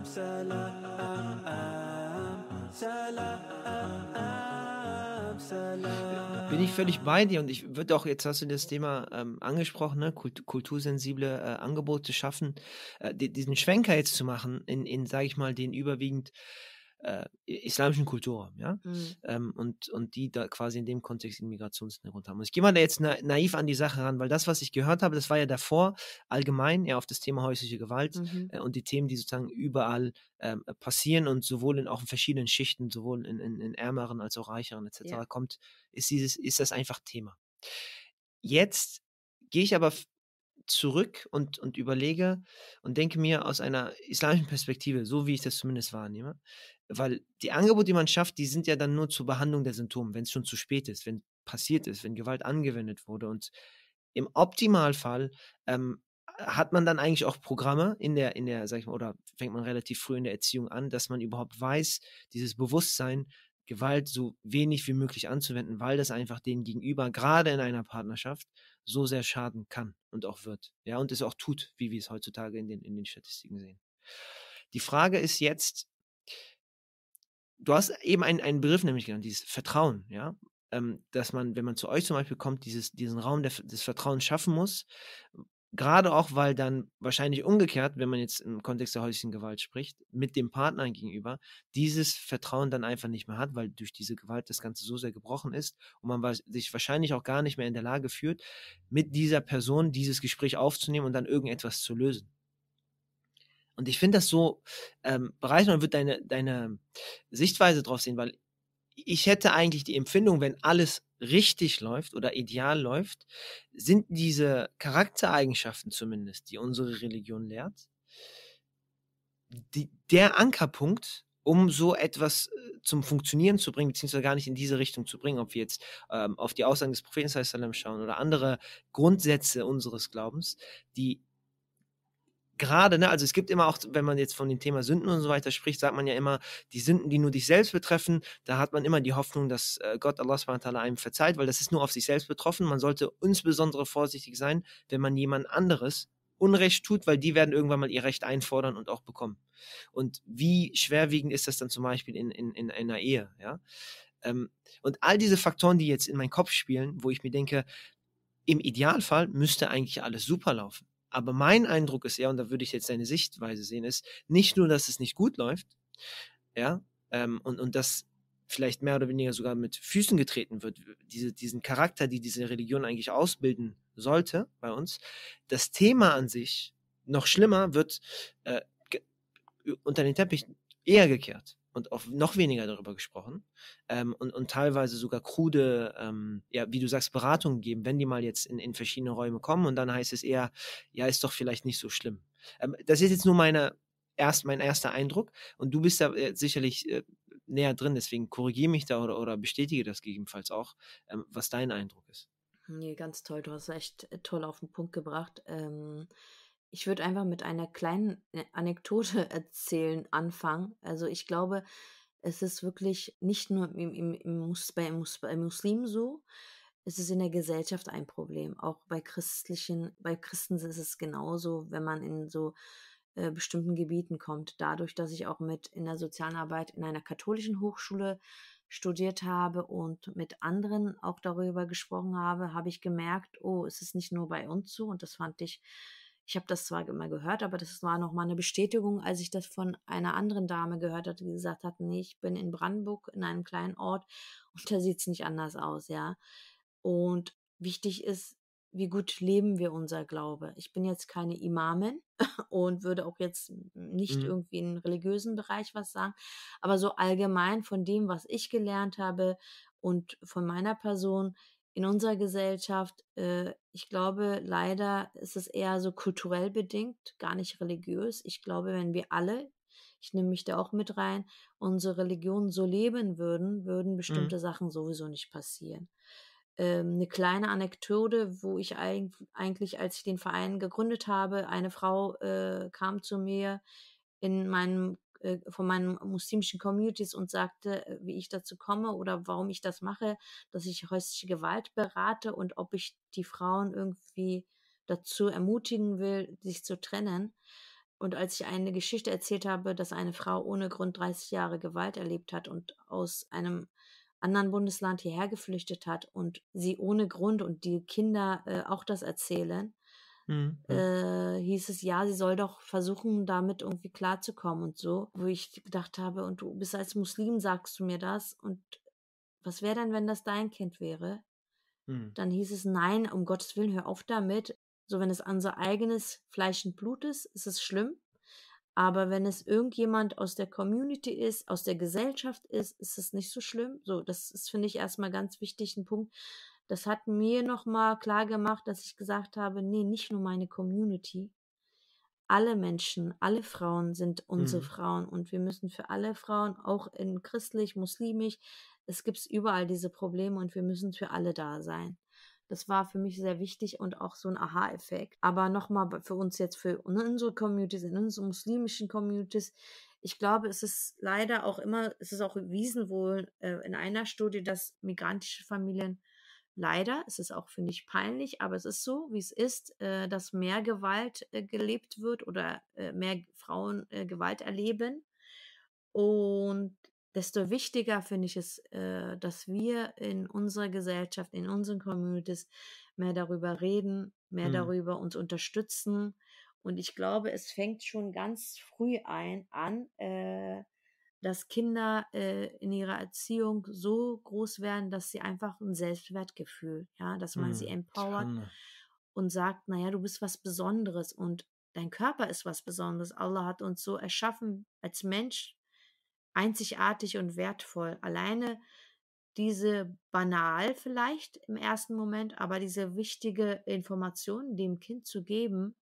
salam, salam, salam, salam. Bin ich völlig bei dir und ich würde auch, jetzt hast du das Thema ähm, angesprochen, ne? Kult kultursensible äh, Angebote schaffen, äh, diesen Schwenker jetzt zu machen in, in sage ich mal, den überwiegend äh, islamischen Kulturraum, ja, mhm. ähm, und, und die da quasi in dem Kontext einen Migrationshintergrund haben. Und ich gehe mal da jetzt na naiv an die Sache ran, weil das, was ich gehört habe, das war ja davor allgemein eher auf das Thema häusliche Gewalt mhm. äh, und die Themen, die sozusagen überall äh, passieren und sowohl in auch in verschiedenen Schichten, sowohl in, in, in ärmeren als auch reicheren etc. Ja. kommt, ist dieses, ist das einfach Thema. Jetzt gehe ich aber zurück und, und überlege und denke mir aus einer islamischen Perspektive, so wie ich das zumindest wahrnehme, weil die Angebote, die man schafft, die sind ja dann nur zur Behandlung der Symptome, wenn es schon zu spät ist, wenn passiert ist, wenn Gewalt angewendet wurde. Und im Optimalfall ähm, hat man dann eigentlich auch Programme in der, in der, sag ich mal, oder fängt man relativ früh in der Erziehung an, dass man überhaupt weiß, dieses Bewusstsein, Gewalt so wenig wie möglich anzuwenden, weil das einfach dem Gegenüber, gerade in einer Partnerschaft, so sehr schaden kann und auch wird. Ja, und es auch tut, wie wir es heutzutage in den, in den Statistiken sehen. Die Frage ist jetzt, du hast eben einen, einen Begriff nämlich genannt, dieses Vertrauen, ja. Ähm, dass man, wenn man zu euch zum Beispiel kommt, dieses, diesen Raum der, des Vertrauens schaffen muss, Gerade auch, weil dann wahrscheinlich umgekehrt, wenn man jetzt im Kontext der häuslichen Gewalt spricht, mit dem Partner gegenüber, dieses Vertrauen dann einfach nicht mehr hat, weil durch diese Gewalt das Ganze so sehr gebrochen ist und man sich wahrscheinlich auch gar nicht mehr in der Lage fühlt, mit dieser Person dieses Gespräch aufzunehmen und dann irgendetwas zu lösen. Und ich finde das so ähm, bereichernd und wird deine, deine Sichtweise drauf sehen, weil ich hätte eigentlich die Empfindung, wenn alles richtig läuft oder ideal läuft, sind diese Charaktereigenschaften zumindest, die unsere Religion lehrt, die, der Ankerpunkt, um so etwas äh, zum Funktionieren zu bringen, beziehungsweise gar nicht in diese Richtung zu bringen, ob wir jetzt ähm, auf die Aussagen des Propheten schauen oder andere Grundsätze unseres Glaubens, die gerade, ne, also es gibt immer auch, wenn man jetzt von dem Thema Sünden und so weiter spricht, sagt man ja immer, die Sünden, die nur dich selbst betreffen, da hat man immer die Hoffnung, dass äh, Gott Allah einem verzeiht, weil das ist nur auf sich selbst betroffen. Man sollte insbesondere vorsichtig sein, wenn man jemand anderes Unrecht tut, weil die werden irgendwann mal ihr Recht einfordern und auch bekommen. Und wie schwerwiegend ist das dann zum Beispiel in, in, in einer Ehe, ja? Ähm, und all diese Faktoren, die jetzt in meinen Kopf spielen, wo ich mir denke, im Idealfall müsste eigentlich alles super laufen. Aber mein Eindruck ist eher, und da würde ich jetzt deine Sichtweise sehen, ist nicht nur, dass es nicht gut läuft, ja, ähm, und, und das vielleicht mehr oder weniger sogar mit Füßen getreten wird, diese, diesen Charakter, die diese Religion eigentlich ausbilden sollte bei uns, das Thema an sich noch schlimmer wird äh, unter den Teppich eher gekehrt und auch noch weniger darüber gesprochen ähm, und, und teilweise sogar krude, ähm, ja, wie du sagst, Beratungen geben, wenn die mal jetzt in, in verschiedene Räume kommen und dann heißt es eher, ja, ist doch vielleicht nicht so schlimm. Ähm, das ist jetzt nur meine, erst, mein erster Eindruck und du bist da äh, sicherlich äh, näher drin, deswegen korrigiere mich da oder, oder bestätige das gegebenenfalls auch, ähm, was dein Eindruck ist. Nee, ganz toll, du hast echt äh, toll auf den Punkt gebracht. Ähm, ich würde einfach mit einer kleinen äh, Anekdote erzählen anfangen. Also ich glaube, es ist wirklich nicht nur im, im, im Mus bei, Mus bei Muslimen so, es ist in der Gesellschaft ein Problem. Auch bei christlichen, bei Christen ist es genauso, wenn man in so äh, bestimmten Gebieten kommt. Dadurch, dass ich auch mit in der sozialen Arbeit in einer katholischen Hochschule studiert habe und mit anderen auch darüber gesprochen habe, habe ich gemerkt, oh, es ist nicht nur bei uns so. Und das fand ich ich habe das zwar immer gehört, aber das war nochmal eine Bestätigung, als ich das von einer anderen Dame gehört hatte, die gesagt hat, nee, ich bin in Brandenburg in einem kleinen Ort und da sieht's nicht anders aus, ja. Und wichtig ist, wie gut leben wir unser Glaube. Ich bin jetzt keine Imamin und würde auch jetzt nicht mhm. irgendwie in religiösen Bereich was sagen, aber so allgemein von dem, was ich gelernt habe und von meiner Person, in unserer Gesellschaft, äh, ich glaube, leider ist es eher so kulturell bedingt, gar nicht religiös. Ich glaube, wenn wir alle, ich nehme mich da auch mit rein, unsere Religion so leben würden, würden mhm. bestimmte mhm. Sachen sowieso nicht passieren. Ähm, eine kleine Anekdote, wo ich eigentlich, als ich den Verein gegründet habe, eine Frau äh, kam zu mir in meinem äh, von meinen muslimischen Communities und sagte, äh, wie ich dazu komme oder warum ich das mache, dass ich häusliche Gewalt berate und ob ich die Frauen irgendwie dazu ermutigen will, sich zu trennen. Und als ich eine Geschichte erzählt habe, dass eine Frau ohne Grund 30 Jahre Gewalt erlebt hat und aus einem anderen Bundesland hierher geflüchtet hat und sie ohne Grund und die Kinder äh, auch das erzählen, Mhm. Äh, hieß es, ja, sie soll doch versuchen, damit irgendwie klarzukommen und so. Wo ich gedacht habe, und du bist als Muslim, sagst du mir das? Und was wäre denn, wenn das dein Kind wäre? Mhm. Dann hieß es, nein, um Gottes Willen, hör auf damit. So, wenn es unser eigenes Fleisch und Blut ist, ist es schlimm. Aber wenn es irgendjemand aus der Community ist, aus der Gesellschaft ist, ist es nicht so schlimm. So, das ist, finde ich, erstmal ganz wichtig ein Punkt, das hat mir nochmal klar gemacht, dass ich gesagt habe, nee, nicht nur meine Community. Alle Menschen, alle Frauen sind unsere mhm. Frauen und wir müssen für alle Frauen, auch in christlich, muslimisch, es gibt überall diese Probleme und wir müssen für alle da sein. Das war für mich sehr wichtig und auch so ein Aha-Effekt. Aber nochmal für uns jetzt, für unsere Communities, in unseren muslimischen Communities, ich glaube, es ist leider auch immer, es ist auch erwiesen wohl äh, in einer Studie, dass migrantische Familien Leider, es ist auch, finde ich, peinlich, aber es ist so, wie es ist, äh, dass mehr Gewalt äh, gelebt wird oder äh, mehr Frauen äh, Gewalt erleben. Und desto wichtiger finde ich es, äh, dass wir in unserer Gesellschaft, in unseren Communities mehr darüber reden, mehr mhm. darüber uns unterstützen. Und ich glaube, es fängt schon ganz früh ein an, äh, dass Kinder äh, in ihrer Erziehung so groß werden, dass sie einfach ein Selbstwertgefühl, ja, dass man mhm. sie hm, empowert und sagt, naja, du bist was Besonderes und dein Körper ist was Besonderes. Allah hat uns so erschaffen als Mensch, einzigartig und wertvoll. Alleine diese banal vielleicht im ersten Moment, aber diese wichtige Information dem Kind zu geben,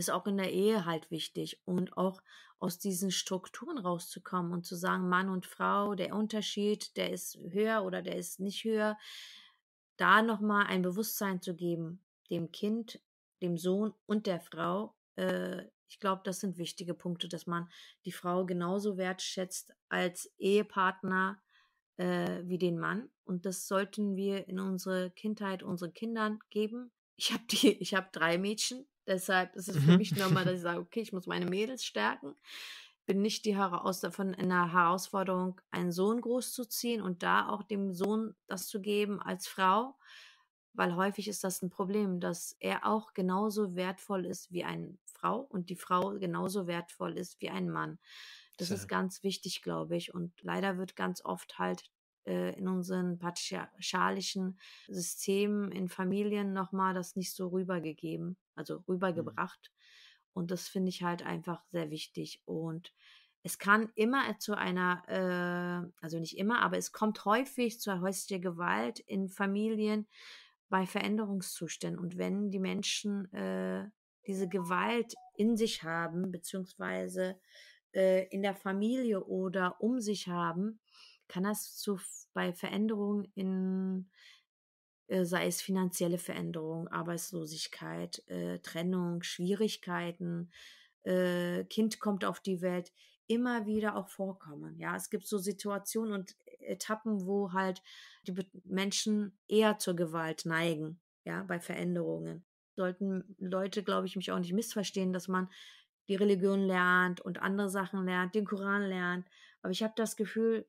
ist auch in der Ehe halt wichtig und auch aus diesen Strukturen rauszukommen und zu sagen, Mann und Frau, der Unterschied, der ist höher oder der ist nicht höher, da nochmal ein Bewusstsein zu geben, dem Kind, dem Sohn und der Frau. Äh, ich glaube, das sind wichtige Punkte, dass man die Frau genauso wertschätzt als Ehepartner äh, wie den Mann. Und das sollten wir in unsere Kindheit unseren Kindern geben. Ich habe die, ich habe drei Mädchen Deshalb ist es für mhm. mich nochmal, dass ich sage, okay, ich muss meine Mädels stärken. Bin nicht die Heraus davon in der Herausforderung, einen Sohn großzuziehen und da auch dem Sohn das zu geben als Frau, weil häufig ist das ein Problem, dass er auch genauso wertvoll ist wie eine Frau und die Frau genauso wertvoll ist wie ein Mann. Das ja. ist ganz wichtig, glaube ich. Und leider wird ganz oft halt äh, in unseren patriarchalischen Systemen, in Familien nochmal das nicht so rübergegeben, also mhm. rübergebracht. Mhm. Und das finde ich halt einfach sehr wichtig. Und es kann immer zu einer, äh, also nicht immer, aber es kommt häufig zur häuslichen Gewalt in Familien bei Veränderungszuständen. Und wenn die Menschen äh, diese Gewalt in sich haben, beziehungsweise äh, in der Familie oder um sich haben, kann das zu, bei Veränderungen in, äh, sei es finanzielle Veränderungen, Arbeitslosigkeit, äh, Trennung, Schwierigkeiten, äh, Kind kommt auf die Welt, immer wieder auch vorkommen. Ja, es gibt so Situationen und Etappen, wo halt die Menschen eher zur Gewalt neigen, ja, bei Veränderungen. Sollten Leute, glaube ich, mich auch nicht missverstehen, dass man die Religion lernt und andere Sachen lernt, den Koran lernt. Aber ich habe das Gefühl,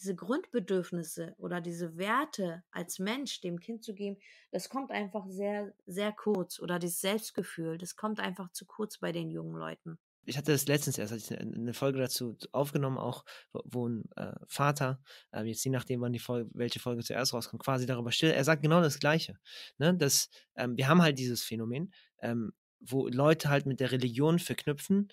diese Grundbedürfnisse oder diese Werte als Mensch dem Kind zu geben, das kommt einfach sehr, sehr kurz. Oder dieses Selbstgefühl, das kommt einfach zu kurz bei den jungen Leuten. Ich hatte das letztens erst ich eine Folge dazu aufgenommen, auch wo ein äh, Vater, äh, jetzt je nachdem, wann die Folge, welche Folge zuerst rauskommt, quasi darüber still. Er sagt genau das Gleiche. Ne? Dass, ähm, wir haben halt dieses Phänomen, ähm, wo Leute halt mit der Religion verknüpfen,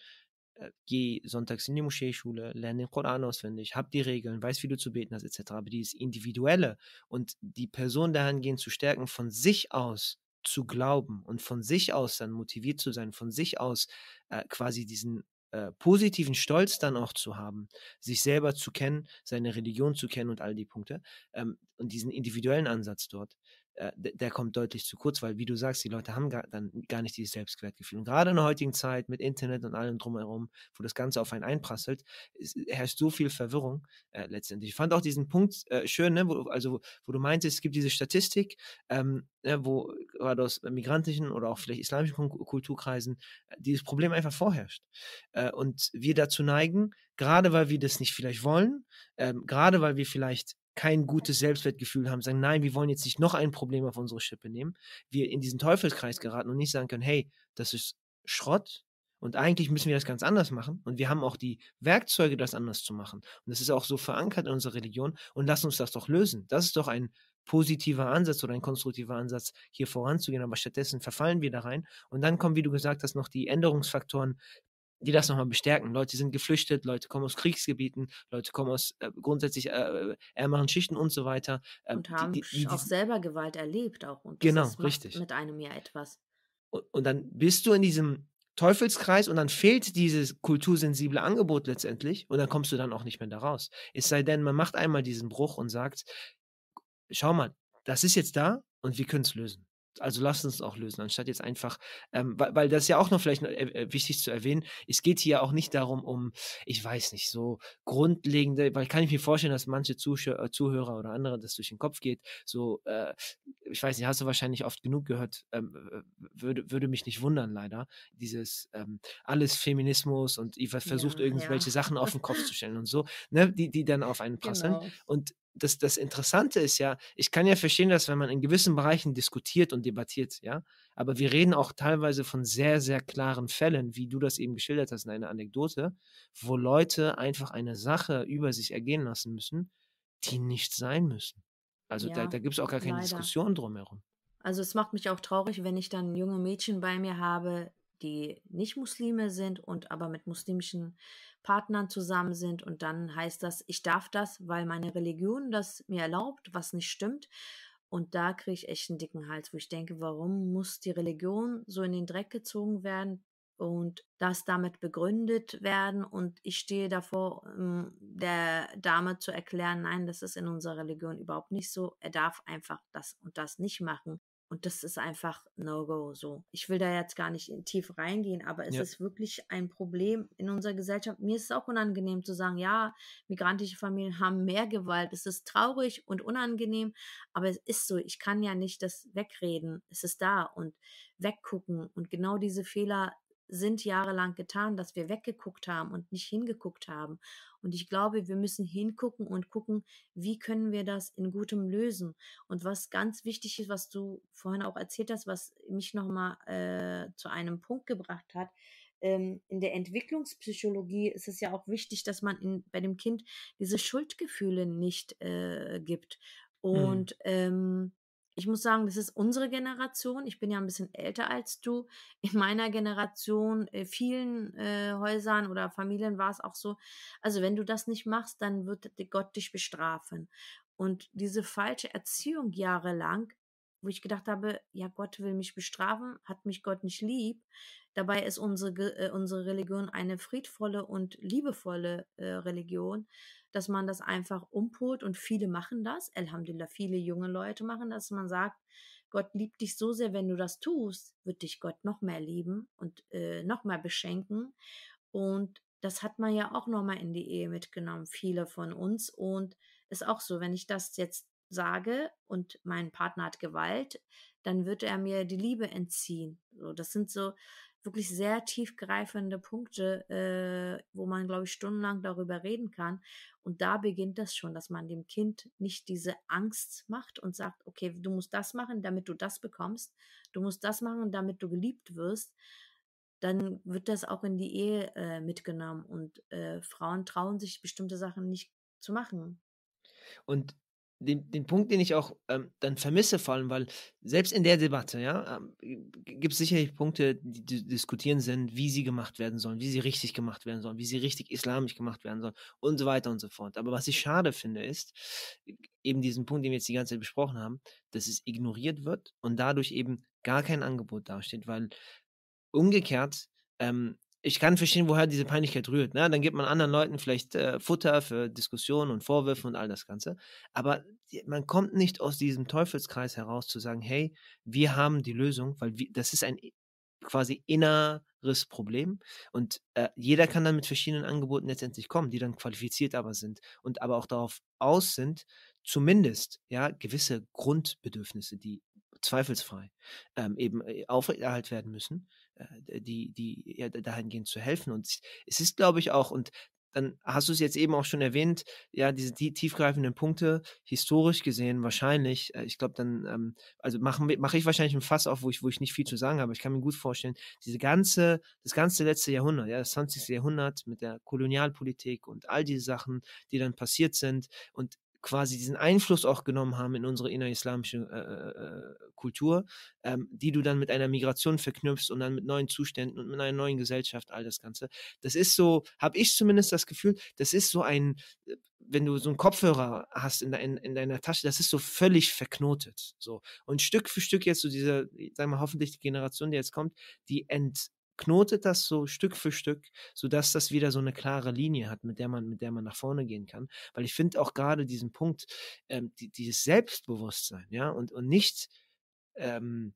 äh, geh sonntags in die Moscheeschule, lerne den Koran auswendig, hab die Regeln, weiß, wie du zu beten hast, etc. Aber dieses Individuelle und die Person dahingehend zu stärken, von sich aus zu glauben und von sich aus dann motiviert zu sein, von sich aus äh, quasi diesen äh, positiven Stolz dann auch zu haben, sich selber zu kennen, seine Religion zu kennen und all die Punkte ähm, und diesen individuellen Ansatz dort, äh, der kommt deutlich zu kurz, weil wie du sagst, die Leute haben gar, dann gar nicht dieses Selbstwertgefühl. Und gerade in der heutigen Zeit mit Internet und allem drumherum, wo das Ganze auf einen einprasselt, äh, herrscht so viel Verwirrung äh, letztendlich. Ich fand auch diesen Punkt äh, schön, ne, wo, also wo du meintest, es gibt diese Statistik, ähm, ne, wo gerade aus migrantischen oder auch vielleicht islamischen Kulturkreisen äh, dieses Problem einfach vorherrscht. und wir dazu neigen, gerade weil wir das nicht vielleicht wollen, ähm, gerade weil wir vielleicht kein gutes Selbstwertgefühl haben, sagen, nein, wir wollen jetzt nicht noch ein Problem auf unsere Schippe nehmen, wir in diesen Teufelskreis geraten und nicht sagen können, hey, das ist Schrott und eigentlich müssen wir das ganz anders machen und wir haben auch die Werkzeuge, das anders zu machen. Und das ist auch so verankert in unserer Religion und lass uns das doch lösen. Das ist doch ein positiver Ansatz oder ein konstruktiver Ansatz, hier voranzugehen, aber stattdessen verfallen wir da rein und dann kommen, wie du gesagt hast, noch die Änderungsfaktoren die das nochmal bestärken. Leute sind geflüchtet, Leute kommen aus Kriegsgebieten, Leute kommen aus äh, grundsätzlich äh, ärmeren Schichten und so weiter. Äh, und haben die, die, die, auch selber Gewalt erlebt auch. Und das, genau, das richtig. mit einem ja etwas. Und, und dann bist du in diesem Teufelskreis und dann fehlt dieses kultursensible Angebot letztendlich und dann kommst du dann auch nicht mehr da raus. Es sei denn, man macht einmal diesen Bruch und sagt, schau mal, das ist jetzt da und wir können es lösen also lasst uns auch lösen, anstatt jetzt einfach, ähm, weil, weil, das ist ja auch noch vielleicht äh, äh, wichtig zu erwähnen, es geht hier auch nicht darum, um, ich weiß nicht, so grundlegende, weil kann ich mir vorstellen, dass manche Zuschauer, äh, Zuhörer oder andere das durch den Kopf geht, so, äh, ich weiß nicht, hast du wahrscheinlich oft genug gehört, ähm, würde, würde mich nicht wundern, leider, dieses ähm, alles Feminismus und ihr versucht ja, irgendwelche ja. Sachen auf den Kopf zu stellen und so, ne, die, die dann auf einen passen. Genau. Und das, das Interessante ist ja, ich kann ja verstehen, dass wenn man in gewissen Bereichen diskutiert und debattiert, ja, aber wir reden auch teilweise von sehr, sehr klaren Fällen, wie du das eben geschildert hast in einer Anekdote, wo Leute einfach eine Sache über sich ergehen lassen müssen, die nicht sein müssen. Also ja, da, da gibt es auch gar keine leider. Diskussion drumherum. Also es macht mich auch traurig, wenn ich dann junge Mädchen bei mir habe, die nicht Muslime sind und aber mit muslimischen Partnern zusammen sind. Und dann heißt das, ich darf das, weil meine Religion das mir erlaubt, was nicht stimmt. Und da kriege ich echt einen dicken Hals, wo ich denke, warum muss die Religion so in den Dreck gezogen werden und das damit begründet werden? Und ich stehe davor, ähm, der Dame zu erklären, nein, das ist in unserer Religion überhaupt nicht so. Er darf einfach das und das nicht machen. Und das ist einfach No-Go so. Ich will da jetzt gar nicht in tief reingehen, aber es ja. ist wirklich ein Problem in unserer Gesellschaft. Mir ist es auch unangenehm zu sagen, ja, migrantische Familien haben mehr Gewalt. Es ist traurig und unangenehm, aber es ist so. Ich kann ja nicht das wegreden. Es ist da und weggucken. Und genau diese Fehler sind jahrelang getan, dass wir weggeguckt haben und nicht hingeguckt haben. Und ich glaube, wir müssen hingucken und gucken, wie können wir das in Gutem lösen. Und was ganz wichtig ist, was du vorhin auch erzählt hast, was mich nochmal äh, zu einem Punkt gebracht hat, ähm, in der Entwicklungspsychologie ist es ja auch wichtig, dass man in, bei dem Kind diese Schuldgefühle nicht äh, gibt. Mhm. Und mhm. ähm, ich muss sagen, das ist unsere Generation. Ich bin ja ein bisschen älter als du. In meiner Generation, in äh, vielen äh, Häusern oder Familien war es auch so. Also wenn du das nicht machst, dann wird Gott dich bestrafen. Und diese falsche Erziehung jahrelang wo ich gedacht habe, ja, Gott will mich bestrafen, hat mich Gott nicht lieb. Dabei ist unsere, äh, unsere Religion eine friedvolle und liebevolle äh, Religion, dass man das einfach umpolt und viele machen das. Alhamdulillah, viele junge Leute machen das. Man sagt, Gott liebt dich so sehr, wenn du das tust, wird dich Gott noch mehr lieben und äh, noch mehr beschenken. Und das hat man ja auch noch mal in die Ehe mitgenommen, viele von uns. Und ist auch so, wenn ich das jetzt sage und mein Partner hat Gewalt, dann wird er mir die Liebe entziehen. So, das sind so wirklich sehr tiefgreifende Punkte, äh, wo man, glaube ich, stundenlang darüber reden kann. Und da beginnt das schon, dass man dem Kind nicht diese Angst macht und sagt, okay, du musst das machen, damit du das bekommst, du musst das machen, damit du geliebt wirst. Dann wird das auch in die Ehe äh, mitgenommen und äh, Frauen trauen sich bestimmte Sachen nicht zu machen. Und den, den Punkt, den ich auch ähm, dann vermisse, vor allem, weil selbst in der Debatte, ja, ähm, gibt es sicherlich Punkte, die, die diskutieren sind, wie sie gemacht werden sollen, wie sie richtig gemacht werden sollen, wie sie richtig islamisch gemacht werden sollen und so weiter und so fort. Aber was ich schade finde, ist eben diesen Punkt, den wir jetzt die ganze Zeit besprochen haben, dass es ignoriert wird und dadurch eben gar kein Angebot dasteht, weil umgekehrt ähm, ich kann verstehen, woher diese Peinlichkeit rührt. Ne? Dann gibt man anderen Leuten vielleicht äh, Futter für Diskussionen und Vorwürfe und all das Ganze. Aber man kommt nicht aus diesem Teufelskreis heraus zu sagen, hey, wir haben die Lösung, weil wir, das ist ein quasi inneres Problem. Und äh, jeder kann dann mit verschiedenen Angeboten letztendlich kommen, die dann qualifiziert aber sind und aber auch darauf aus sind, zumindest ja gewisse Grundbedürfnisse, die zweifelsfrei ähm, eben äh, aufrechterhalten werden müssen, äh, die, die ja, dahingehend zu helfen. Und es ist, glaube ich, auch, und dann hast du es jetzt eben auch schon erwähnt, ja, diese die tiefgreifenden Punkte, historisch gesehen wahrscheinlich, äh, ich glaube dann, ähm, also mache mach ich wahrscheinlich ein Fass auf, wo ich, wo ich nicht viel zu sagen habe. Ich kann mir gut vorstellen, diese ganze, das ganze letzte Jahrhundert, ja, das 20. Jahrhundert mit der Kolonialpolitik und all diese Sachen, die dann passiert sind und quasi diesen Einfluss auch genommen haben in unsere innerislamische äh, äh, äh, Kultur, ähm, die du dann mit einer Migration verknüpfst und dann mit neuen Zuständen und mit einer neuen Gesellschaft, all das Ganze. Das ist so, habe ich zumindest das Gefühl, das ist so ein, äh, wenn du so einen Kopfhörer hast in, de, in deiner Tasche, das ist so völlig verknotet. So. Und Stück für Stück jetzt so diese, sagen wir hoffentlich die Generation, die jetzt kommt, die ent, knotet das so Stück für Stück, sodass das wieder so eine klare Linie hat, mit der man, mit der man nach vorne gehen kann. Weil ich finde auch gerade diesen Punkt, ähm, die, dieses Selbstbewusstsein, ja, und, und nicht ähm,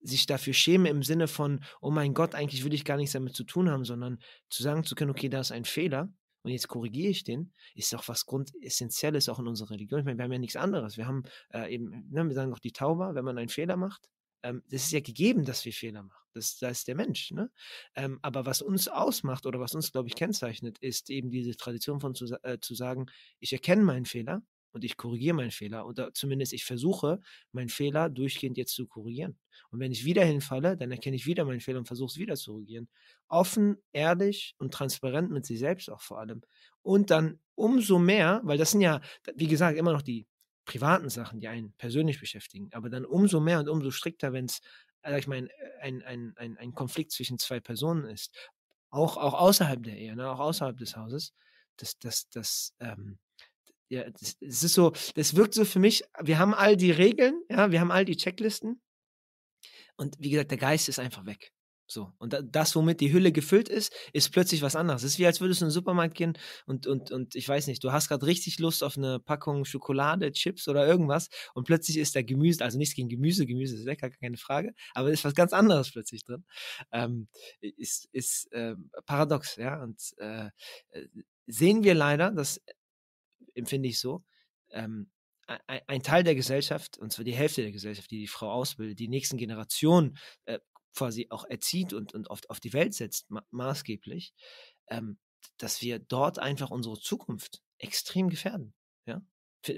sich dafür schämen im Sinne von, oh mein Gott, eigentlich will ich gar nichts damit zu tun haben, sondern zu sagen zu können, okay, da ist ein Fehler, und jetzt korrigiere ich den, ist auch was Grundessentielles auch in unserer Religion. Ich meine, wir haben ja nichts anderes. Wir haben äh, eben, ne, wir sagen auch die Tauber, wenn man einen Fehler macht. Ähm, das ist ja gegeben, dass wir Fehler machen das, das ist der Mensch. Ne? Ähm, aber was uns ausmacht oder was uns, glaube ich, kennzeichnet, ist eben diese Tradition von zu, äh, zu sagen, ich erkenne meinen Fehler und ich korrigiere meinen Fehler oder zumindest ich versuche, meinen Fehler durchgehend jetzt zu korrigieren. Und wenn ich wieder hinfalle, dann erkenne ich wieder meinen Fehler und versuche es wieder zu korrigieren. Offen, ehrlich und transparent mit sich selbst auch vor allem. Und dann umso mehr, weil das sind ja, wie gesagt, immer noch die privaten Sachen, die einen persönlich beschäftigen, aber dann umso mehr und umso strikter, wenn es sag also, ich mal, ein, ein, ein, ein Konflikt zwischen zwei Personen ist, auch, auch außerhalb der Ehe, ne, auch außerhalb des Hauses, das, das, das, ähm, ja, das, das ist so, das wirkt so für mich, wir haben all die Regeln, ja, wir haben all die Checklisten. Und wie gesagt, der Geist ist einfach weg. So. Und das, womit die Hülle gefüllt ist, ist plötzlich was anderes. Es ist wie, als würdest du in den Supermarkt gehen und, und, und ich weiß nicht, du hast gerade richtig Lust auf eine Packung Schokolade, Chips oder irgendwas und plötzlich ist da Gemüse, also nichts gegen Gemüse, Gemüse ist lecker, keine Frage, aber ist was ganz anderes plötzlich drin. Ähm, ist ist äh, paradox, ja. Und äh, sehen wir leider, das empfinde ich so, ähm, e, e, ein Teil der Gesellschaft, und zwar die Hälfte der Gesellschaft, die die Frau ausbildet, die nächsten Generationen äh, quasi auch erzieht und, und oft auf die Welt setzt, ma maßgeblich, ähm, dass wir dort einfach unsere Zukunft extrem gefährden. Ja?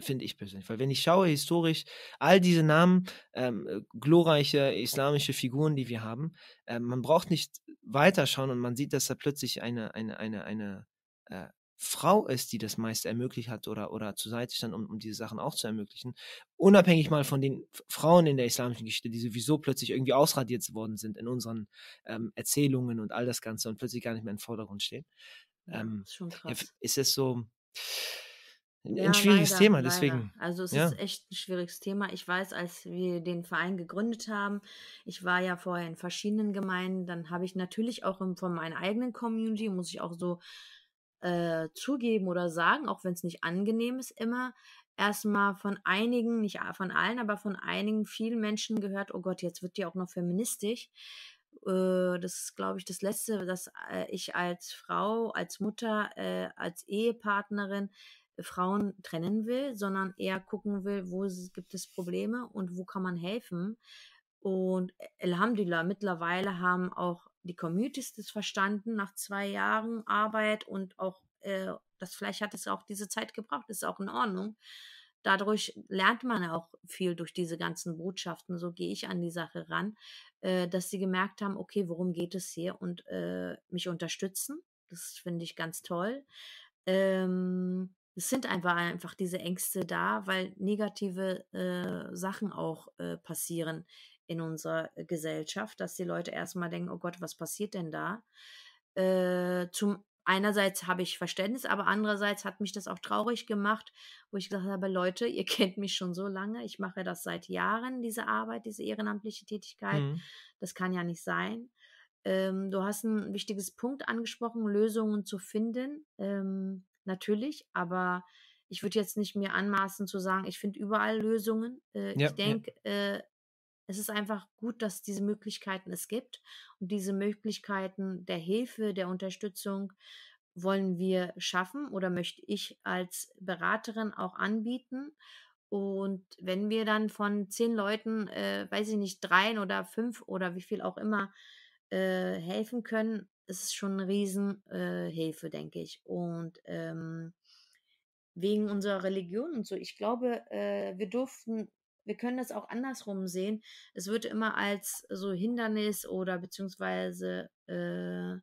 finde ich persönlich. Weil wenn ich schaue historisch, all diese Namen, ähm, glorreiche islamische Figuren, die wir haben, äh, man braucht nicht weiterschauen und man sieht, dass da plötzlich eine, eine, eine, eine äh, Frau ist, die das meiste ermöglicht hat oder, oder zur Seite stand, um, um diese Sachen auch zu ermöglichen. Unabhängig mal von den Frauen in der islamischen Geschichte, die sowieso plötzlich irgendwie ausradiert worden sind in unseren ähm, Erzählungen und all das Ganze und plötzlich gar nicht mehr im Vordergrund stehen. Ähm, ja, schon krass. ist es so ein ja, schwieriges leider, Thema, deswegen. Leider. Also es ja. ist echt ein schwieriges Thema. Ich weiß, als wir den Verein gegründet haben, ich war ja vorher in verschiedenen Gemeinden, dann habe ich natürlich auch von meiner eigenen Community, muss ich auch so äh, zugeben oder sagen, auch wenn es nicht angenehm ist, immer erstmal von einigen, nicht von allen, aber von einigen vielen Menschen gehört, oh Gott, jetzt wird die auch noch feministisch. Äh, das ist, glaube ich, das Letzte, dass äh, ich als Frau, als Mutter, äh, als Ehepartnerin Frauen trennen will, sondern eher gucken will, wo gibt es Probleme und wo kann man helfen. Und Alhamdulillah, mittlerweile haben auch die Communities das verstanden nach zwei Jahren Arbeit und auch äh, das vielleicht hat es auch diese Zeit gebraucht, ist auch in Ordnung. Dadurch lernt man auch viel durch diese ganzen Botschaften, so gehe ich an die Sache ran, äh, dass sie gemerkt haben, okay, worum geht es hier und äh, mich unterstützen. Das finde ich ganz toll. Ähm, es sind einfach, einfach diese Ängste da, weil negative äh, Sachen auch äh, passieren in unserer äh, Gesellschaft, dass die Leute erstmal denken, oh Gott, was passiert denn da? Äh, zum einerseits habe ich Verständnis, aber andererseits hat mich das auch traurig gemacht, wo ich gesagt habe, Leute, ihr kennt mich schon so lange, ich mache das seit Jahren, diese Arbeit, diese ehrenamtliche Tätigkeit. Mhm. Das kann ja nicht sein. Ähm, du hast ein wichtiges Punkt angesprochen, Lösungen zu finden. Ähm, natürlich, aber ich würde jetzt nicht mir anmaßen zu sagen, ich finde überall Lösungen. Äh, ja, ich denke, ja. Äh, es ist einfach gut, dass diese Möglichkeiten es gibt. Und diese Möglichkeiten der Hilfe, der Unterstützung wollen wir schaffen oder möchte ich als Beraterin auch anbieten. Und wenn wir dann von zehn Leuten, äh, weiß ich nicht, dreien oder fünf oder wie viel auch immer äh, helfen können, ist es schon eine Riesenhilfe, äh, denke ich. Und ähm, wegen unserer Religion und so, ich glaube, äh, wir durften wir können das auch andersrum sehen. Es wird immer als so Hindernis oder beziehungsweise äh,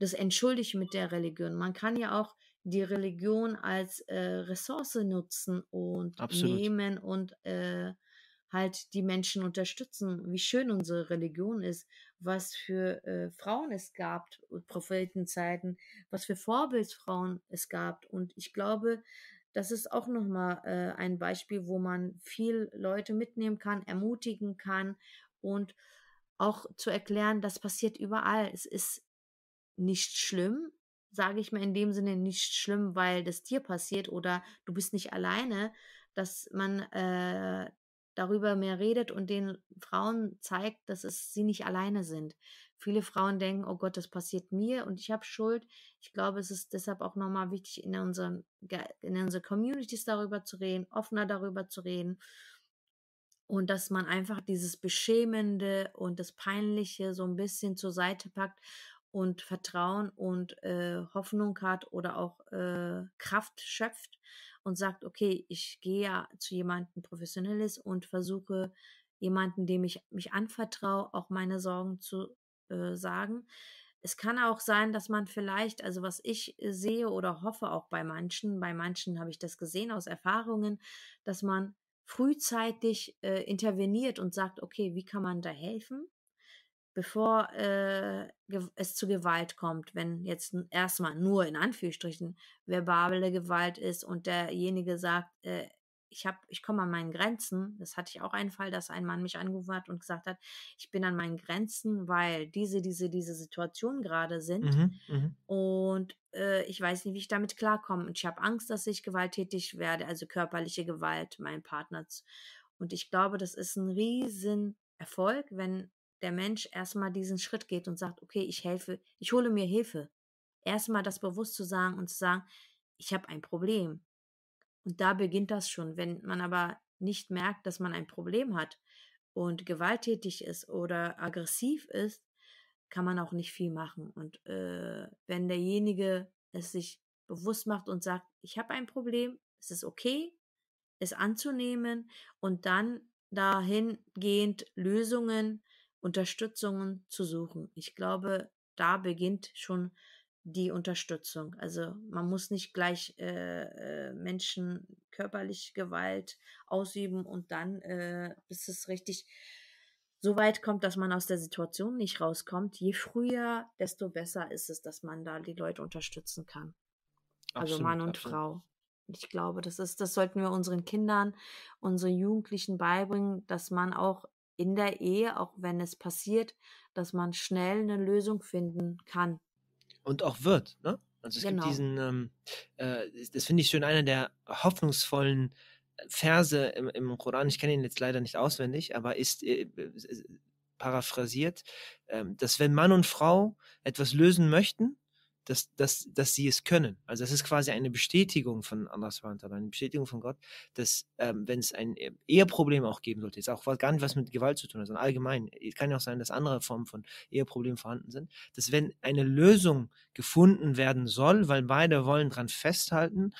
das entschuldigt mit der Religion. Man kann ja auch die Religion als äh, Ressource nutzen und Absolut. nehmen und äh, halt die Menschen unterstützen, wie schön unsere Religion ist, was für äh, Frauen es gab, äh, Prophetenzeiten, was für Vorbildsfrauen es gab. Und ich glaube, das ist auch nochmal äh, ein Beispiel, wo man viel Leute mitnehmen kann, ermutigen kann und auch zu erklären, das passiert überall. Es ist nicht schlimm, sage ich mal in dem Sinne nicht schlimm, weil das dir passiert oder du bist nicht alleine, dass man äh, darüber mehr redet und den Frauen zeigt, dass es sie nicht alleine sind, Viele Frauen denken, oh Gott, das passiert mir und ich habe Schuld. Ich glaube, es ist deshalb auch nochmal wichtig, in unseren, in unseren Communities darüber zu reden, offener darüber zu reden. Und dass man einfach dieses Beschämende und das Peinliche so ein bisschen zur Seite packt und Vertrauen und äh, Hoffnung hat oder auch äh, Kraft schöpft und sagt, okay, ich gehe ja zu jemandem Professionelles und versuche jemanden, dem ich mich anvertraue, auch meine Sorgen zu äh, sagen. Es kann auch sein, dass man vielleicht, also was ich äh, sehe oder hoffe auch bei manchen, bei manchen habe ich das gesehen aus Erfahrungen, dass man frühzeitig äh, interveniert und sagt, okay, wie kann man da helfen, bevor äh, es zu Gewalt kommt, wenn jetzt erstmal nur in Anführungsstrichen verbale Gewalt ist und derjenige sagt, äh, ich habe, ich komme an meinen Grenzen. Das hatte ich auch einen Fall, dass ein Mann mich angerufen hat und gesagt hat, ich bin an meinen Grenzen, weil diese, diese, diese Situation gerade sind mhm, mhm, und äh, ich weiß nicht, wie ich damit klarkomme und ich habe Angst, dass ich gewalttätig werde, also körperliche Gewalt meinem Partner. Zu. Und ich glaube, das ist ein riesen Erfolg, wenn der Mensch erstmal diesen Schritt geht und sagt, okay, ich helfe, ich hole mir Hilfe. Erstmal das bewusst zu sagen und zu sagen, ich habe ein Problem und da beginnt das schon. Wenn man aber nicht merkt, dass man ein Problem hat und gewalttätig ist oder aggressiv ist, kann man auch nicht viel machen. Und äh, wenn derjenige es sich bewusst macht und sagt, ich habe ein Problem, es ist okay, es anzunehmen und dann dahingehend Lösungen, Unterstützungen zu suchen. Ich glaube, da beginnt schon die Unterstützung. Also man muss nicht gleich äh, äh, Menschen körperlich Gewalt ausüben und dann, äh, bis es richtig so weit kommt, dass man aus der Situation nicht rauskommt. Je früher, desto besser ist es, dass man da die Leute unterstützen kann. Also absolut, also Mann und absolut. Frau. Ich glaube, das ist, das sollten wir unseren Kindern, unseren Jugendlichen beibringen, dass man auch in der Ehe, auch wenn es passiert, dass man schnell eine Lösung finden kann und auch wird. Ne? Also es genau. gibt diesen, ähm, äh, das finde ich schön, einer der hoffnungsvollen Verse im, im Koran, ich kenne ihn jetzt leider nicht auswendig, aber ist äh, äh paraphrasiert, äh, dass wenn Mann und Frau etwas lösen möchten, dass, dass, dass sie es können. Also das ist quasi eine Bestätigung von Allah eine Bestätigung von Gott, dass ähm, wenn es ein Eheproblem auch geben sollte, jetzt auch gar nicht was mit Gewalt zu tun hat, sondern allgemein, es kann ja auch sein, dass andere Formen von Eheproblemen vorhanden sind, dass wenn eine Lösung gefunden werden soll, weil beide wollen dran festhalten,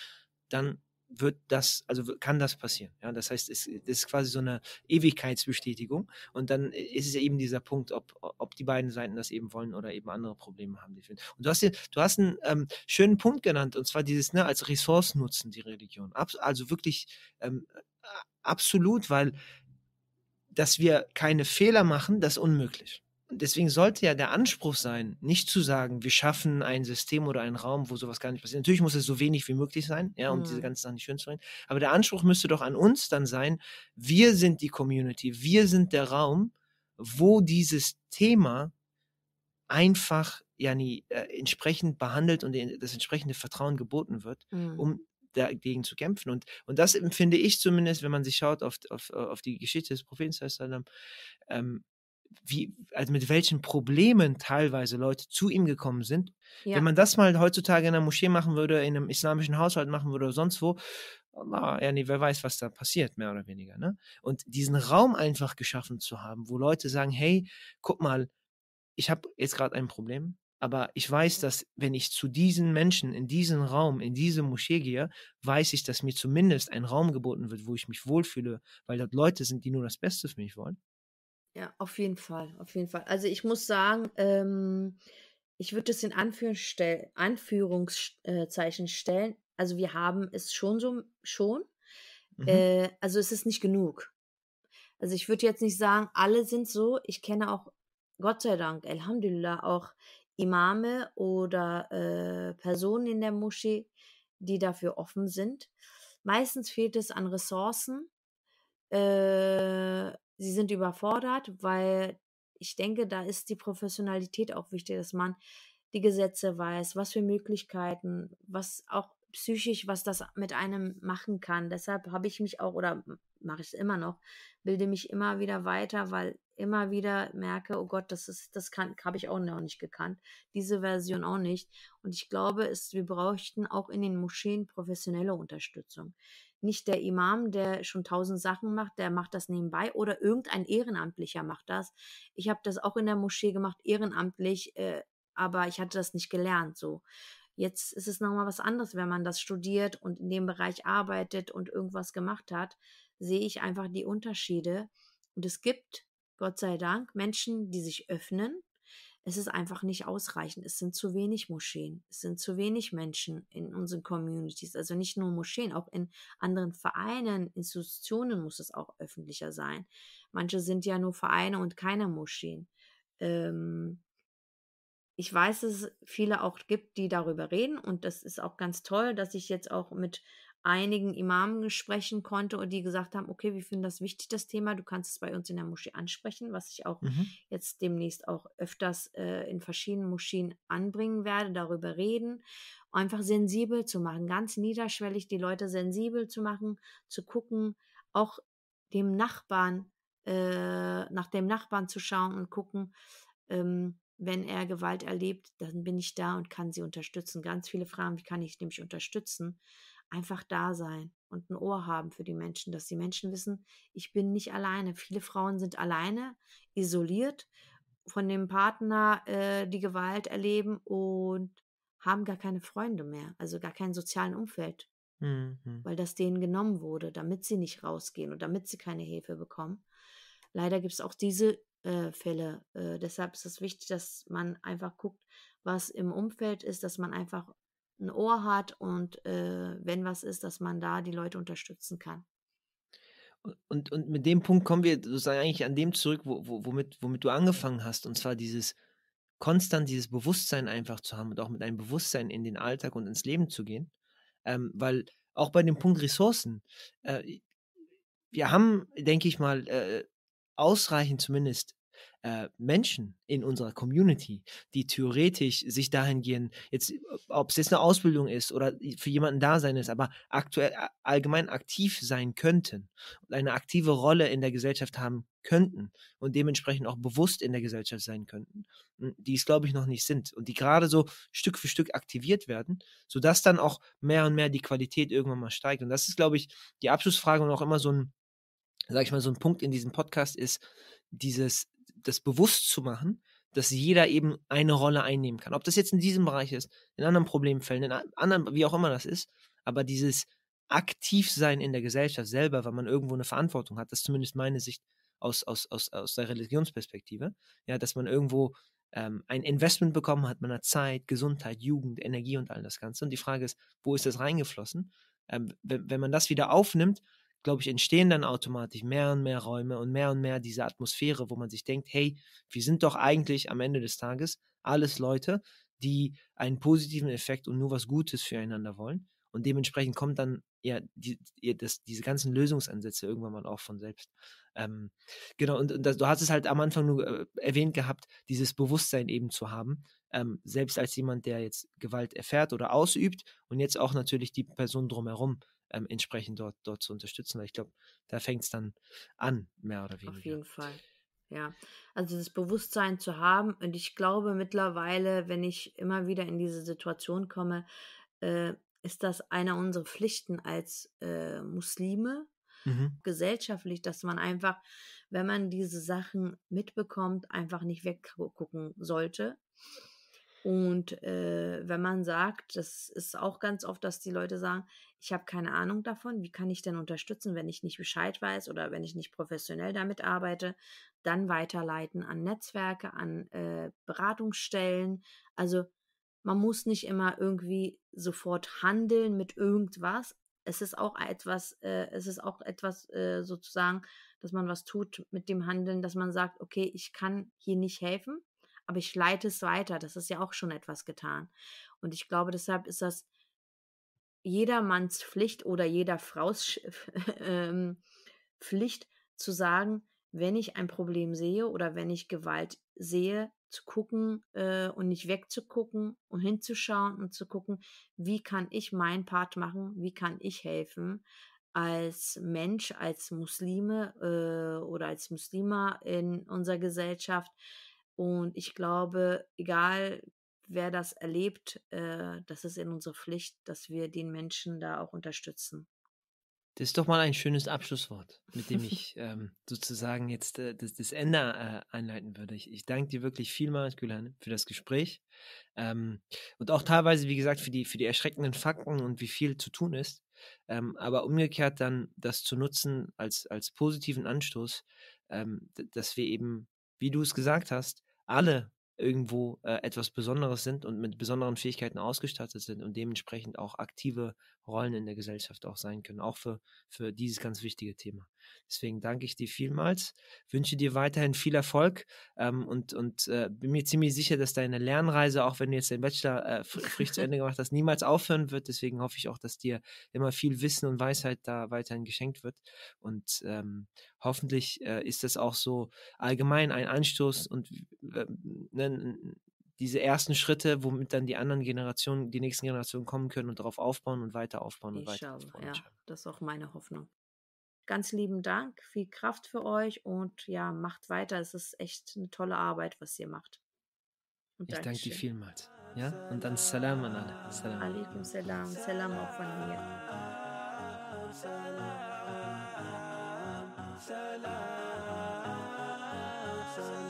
dann wird das, also kann das passieren. Ja, das heißt, es, es ist quasi so eine Ewigkeitsbestätigung und dann ist es eben dieser Punkt, ob, ob die beiden Seiten das eben wollen oder eben andere Probleme haben. Die finden. Und du hast, hier, du hast einen ähm, schönen Punkt genannt und zwar dieses, ne, als Ressource nutzen die Religion. Abs also wirklich ähm, absolut, weil dass wir keine Fehler machen, das ist unmöglich deswegen sollte ja der Anspruch sein, nicht zu sagen, wir schaffen ein System oder einen Raum, wo sowas gar nicht passiert. Natürlich muss es so wenig wie möglich sein, ja, um mhm. diese ganzen Sachen nicht schön zu reden. Aber der Anspruch müsste doch an uns dann sein, wir sind die Community, wir sind der Raum, wo dieses Thema einfach ja nie äh, entsprechend behandelt und das entsprechende Vertrauen geboten wird, mhm. um dagegen zu kämpfen. Und, und das empfinde ich zumindest, wenn man sich schaut auf, auf, auf die Geschichte des Propheten, ähm, wie, also mit welchen Problemen teilweise Leute zu ihm gekommen sind. Ja. Wenn man das mal heutzutage in einer Moschee machen würde, in einem islamischen Haushalt machen würde oder sonst wo, na, ja, nee, wer weiß, was da passiert, mehr oder weniger. Ne? Und diesen Raum einfach geschaffen zu haben, wo Leute sagen, hey, guck mal, ich habe jetzt gerade ein Problem, aber ich weiß, dass wenn ich zu diesen Menschen in diesen Raum, in diese Moschee gehe, weiß ich, dass mir zumindest ein Raum geboten wird, wo ich mich wohlfühle, weil dort Leute sind, die nur das Beste für mich wollen. Ja, auf jeden Fall, auf jeden Fall. Also ich muss sagen, ähm, ich würde es in Anführungsstell Anführungszeichen äh, stellen. Also wir haben es schon so schon. Mhm. Äh, also es ist nicht genug. Also ich würde jetzt nicht sagen, alle sind so. Ich kenne auch, Gott sei Dank, Alhamdulillah, auch Imame oder äh, Personen in der Moschee, die dafür offen sind. Meistens fehlt es an Ressourcen. Äh, sie sind überfordert, weil ich denke, da ist die Professionalität auch wichtig, dass man die Gesetze weiß, was für Möglichkeiten, was auch psychisch, was das mit einem machen kann. Deshalb habe ich mich auch oder mache ich es immer noch, bilde mich immer wieder weiter, weil immer wieder merke, oh Gott, das ist, das kann, habe ich auch noch nicht gekannt, diese Version auch nicht. Und ich glaube, es, wir bräuchten auch in den Moscheen professionelle Unterstützung nicht der Imam, der schon tausend Sachen macht, der macht das nebenbei oder irgendein Ehrenamtlicher macht das. Ich habe das auch in der Moschee gemacht, ehrenamtlich, äh, aber ich hatte das nicht gelernt so. Jetzt ist es nochmal was anderes, wenn man das studiert und in dem Bereich arbeitet und irgendwas gemacht hat, sehe ich einfach die Unterschiede. Und es gibt, Gott sei Dank, Menschen, die sich öffnen es ist einfach nicht ausreichend. Es sind zu wenig Moscheen, es sind zu wenig Menschen in unseren Communities. Also nicht nur Moscheen, auch in anderen Vereinen, Institutionen muss es auch öffentlicher sein. Manche sind ja nur Vereine und keine Moscheen. Ähm, ich weiß, dass es viele auch gibt, die darüber reden und das ist auch ganz toll, dass ich jetzt auch mit einigen Imamen sprechen konnte und die gesagt haben, okay, wir finden das wichtig, das Thema, du kannst es bei uns in der Moschee ansprechen, was ich auch mhm. jetzt demnächst auch öfters äh, in verschiedenen Moscheen anbringen werde, darüber reden, einfach sensibel zu machen, ganz niederschwellig die Leute sensibel zu machen, zu gucken, auch dem Nachbarn, äh, nach dem Nachbarn zu schauen und gucken, ähm, wenn er Gewalt erlebt, dann bin ich da und kann sie unterstützen. Ganz viele Fragen, wie kann ich nämlich unterstützen? einfach da sein und ein Ohr haben für die Menschen, dass die Menschen wissen, ich bin nicht alleine. Viele Frauen sind alleine, isoliert, von dem Partner äh, die Gewalt erleben und haben gar keine Freunde mehr, also gar kein sozialen Umfeld, mhm. weil das denen genommen wurde, damit sie nicht rausgehen und damit sie keine Hilfe bekommen. Leider gibt es auch diese äh, Fälle. Äh, deshalb ist es wichtig, dass man einfach guckt, was im Umfeld ist, dass man einfach ein Ohr hat und äh, wenn was ist, dass man da die Leute unterstützen kann. Und, und mit dem Punkt kommen wir sozusagen eigentlich an dem zurück, wo, wo, womit, womit du angefangen hast, und zwar dieses konstant, dieses Bewusstsein einfach zu haben und auch mit einem Bewusstsein in den Alltag und ins Leben zu gehen. Ähm, weil auch bei dem Punkt Ressourcen, äh, wir haben, denke ich mal, äh, ausreichend zumindest äh, Menschen in unserer Community, die theoretisch sich dahingehend, jetzt, ob es jetzt eine Ausbildung ist oder für jemanden da sein ist, aber aktuell allgemein aktiv sein könnten und eine aktive Rolle in der Gesellschaft haben könnten und dementsprechend auch bewusst in der Gesellschaft sein könnten, hm, die es, glaube ich, noch nicht sind und die gerade so Stück für Stück aktiviert werden, sodass dann auch mehr und mehr die Qualität irgendwann mal steigt. Und das ist, glaube ich, die Abschlussfrage und auch immer so ein, sag ich mal, so ein Punkt in diesem Podcast ist, dieses das bewusst zu machen, dass jeder eben eine Rolle einnehmen kann. Ob das jetzt in diesem Bereich ist, in anderen Problemfällen, in anderen, wie auch immer das ist, aber dieses aktiv sein in der Gesellschaft selber, weil man irgendwo eine Verantwortung hat, das ist zumindest meine Sicht aus, aus, aus, aus der Religionsperspektive, ja, dass man irgendwo ähm, ein Investment bekommen hat, man hat Zeit, Gesundheit, Jugend, Energie und all das Ganze. Und die Frage ist, wo ist das reingeflossen? Ähm, wenn, wenn man das wieder aufnimmt, glaube ich, entstehen dann automatisch mehr und mehr Räume und mehr und mehr diese Atmosphäre, wo man sich denkt, hey, wir sind doch eigentlich am Ende des Tages alles Leute, die einen positiven Effekt und nur was Gutes füreinander wollen. Und dementsprechend kommt dann ja die, das, diese ganzen Lösungsansätze irgendwann mal auch von selbst. Ähm, genau, und, und das, du hast es halt am Anfang nur äh, erwähnt gehabt, dieses Bewusstsein eben zu haben, ähm, selbst als jemand, der jetzt Gewalt erfährt oder ausübt und jetzt auch natürlich die Person drumherum, ähm, entsprechend dort, dort zu unterstützen. Weil ich glaube, da fängt es dann an, mehr oder weniger. Auf jeden Fall. Ja, also das Bewusstsein zu haben. Und ich glaube mittlerweile, wenn ich immer wieder in diese Situation komme, äh, ist das einer unserer Pflichten als äh, Muslime, mhm. gesellschaftlich, dass man einfach, wenn man diese Sachen mitbekommt, einfach nicht weggucken sollte. Und äh, wenn man sagt, das ist auch ganz oft, dass die Leute sagen, ich habe keine Ahnung davon, wie kann ich denn unterstützen, wenn ich nicht Bescheid weiß oder wenn ich nicht professionell damit arbeite, dann weiterleiten an Netzwerke, an äh, Beratungsstellen. Also man muss nicht immer irgendwie sofort handeln mit irgendwas. Es ist auch etwas, äh, es ist auch etwas äh, sozusagen, dass man was tut mit dem Handeln, dass man sagt, okay, ich kann hier nicht helfen, aber ich leite es weiter. Das ist ja auch schon etwas getan. Und ich glaube, deshalb ist das jedermanns Pflicht oder jeder Fraus ähm, Pflicht zu sagen, wenn ich ein Problem sehe oder wenn ich Gewalt sehe, zu gucken äh, und nicht wegzugucken und hinzuschauen und zu gucken, wie kann ich meinen Part machen, wie kann ich helfen als Mensch, als Muslime äh, oder als Muslima in unserer Gesellschaft. Und ich glaube, egal wer das erlebt, äh, das ist in unserer Pflicht, dass wir den Menschen da auch unterstützen. Das ist doch mal ein schönes Abschlusswort, mit dem ich ähm, sozusagen jetzt äh, das, das, Ende äh, einleiten würde. Ich, ich, danke dir wirklich vielmals, Gülan, für das Gespräch ähm, und auch teilweise, wie gesagt, für die, für die erschreckenden Fakten und wie viel zu tun ist. Ähm, aber umgekehrt dann das zu nutzen als, als positiven Anstoß, ähm, dass wir eben, wie du es gesagt hast, alle irgendwo äh, etwas Besonderes sind und mit besonderen Fähigkeiten ausgestattet sind und dementsprechend auch aktive Rollen in der Gesellschaft auch sein können, auch für, für dieses ganz wichtige Thema. Deswegen danke ich dir vielmals, wünsche dir weiterhin viel Erfolg ähm, und, und äh, bin mir ziemlich sicher, dass deine Lernreise, auch wenn du jetzt den Bachelor äh, frisch zu Ende gemacht hast, niemals aufhören wird. Deswegen hoffe ich auch, dass dir immer viel Wissen und Weisheit da weiterhin geschenkt wird. Und ähm, hoffentlich äh, ist das auch so allgemein ein Anstoß und äh, ein, ne, diese ersten Schritte, womit dann die anderen Generationen, die nächsten Generationen kommen können und darauf aufbauen und weiter aufbauen und ich weiter aufbauen. Ja, das ist auch meine Hoffnung. Ganz lieben Dank, viel Kraft für euch und ja, macht weiter. Es ist echt eine tolle Arbeit, was ihr macht. Und ich danke dir vielmals. Ja, und dann Salam an alle. Salam. Alaikum Salam. Salam auch von mir. Salam. Salam. Salam.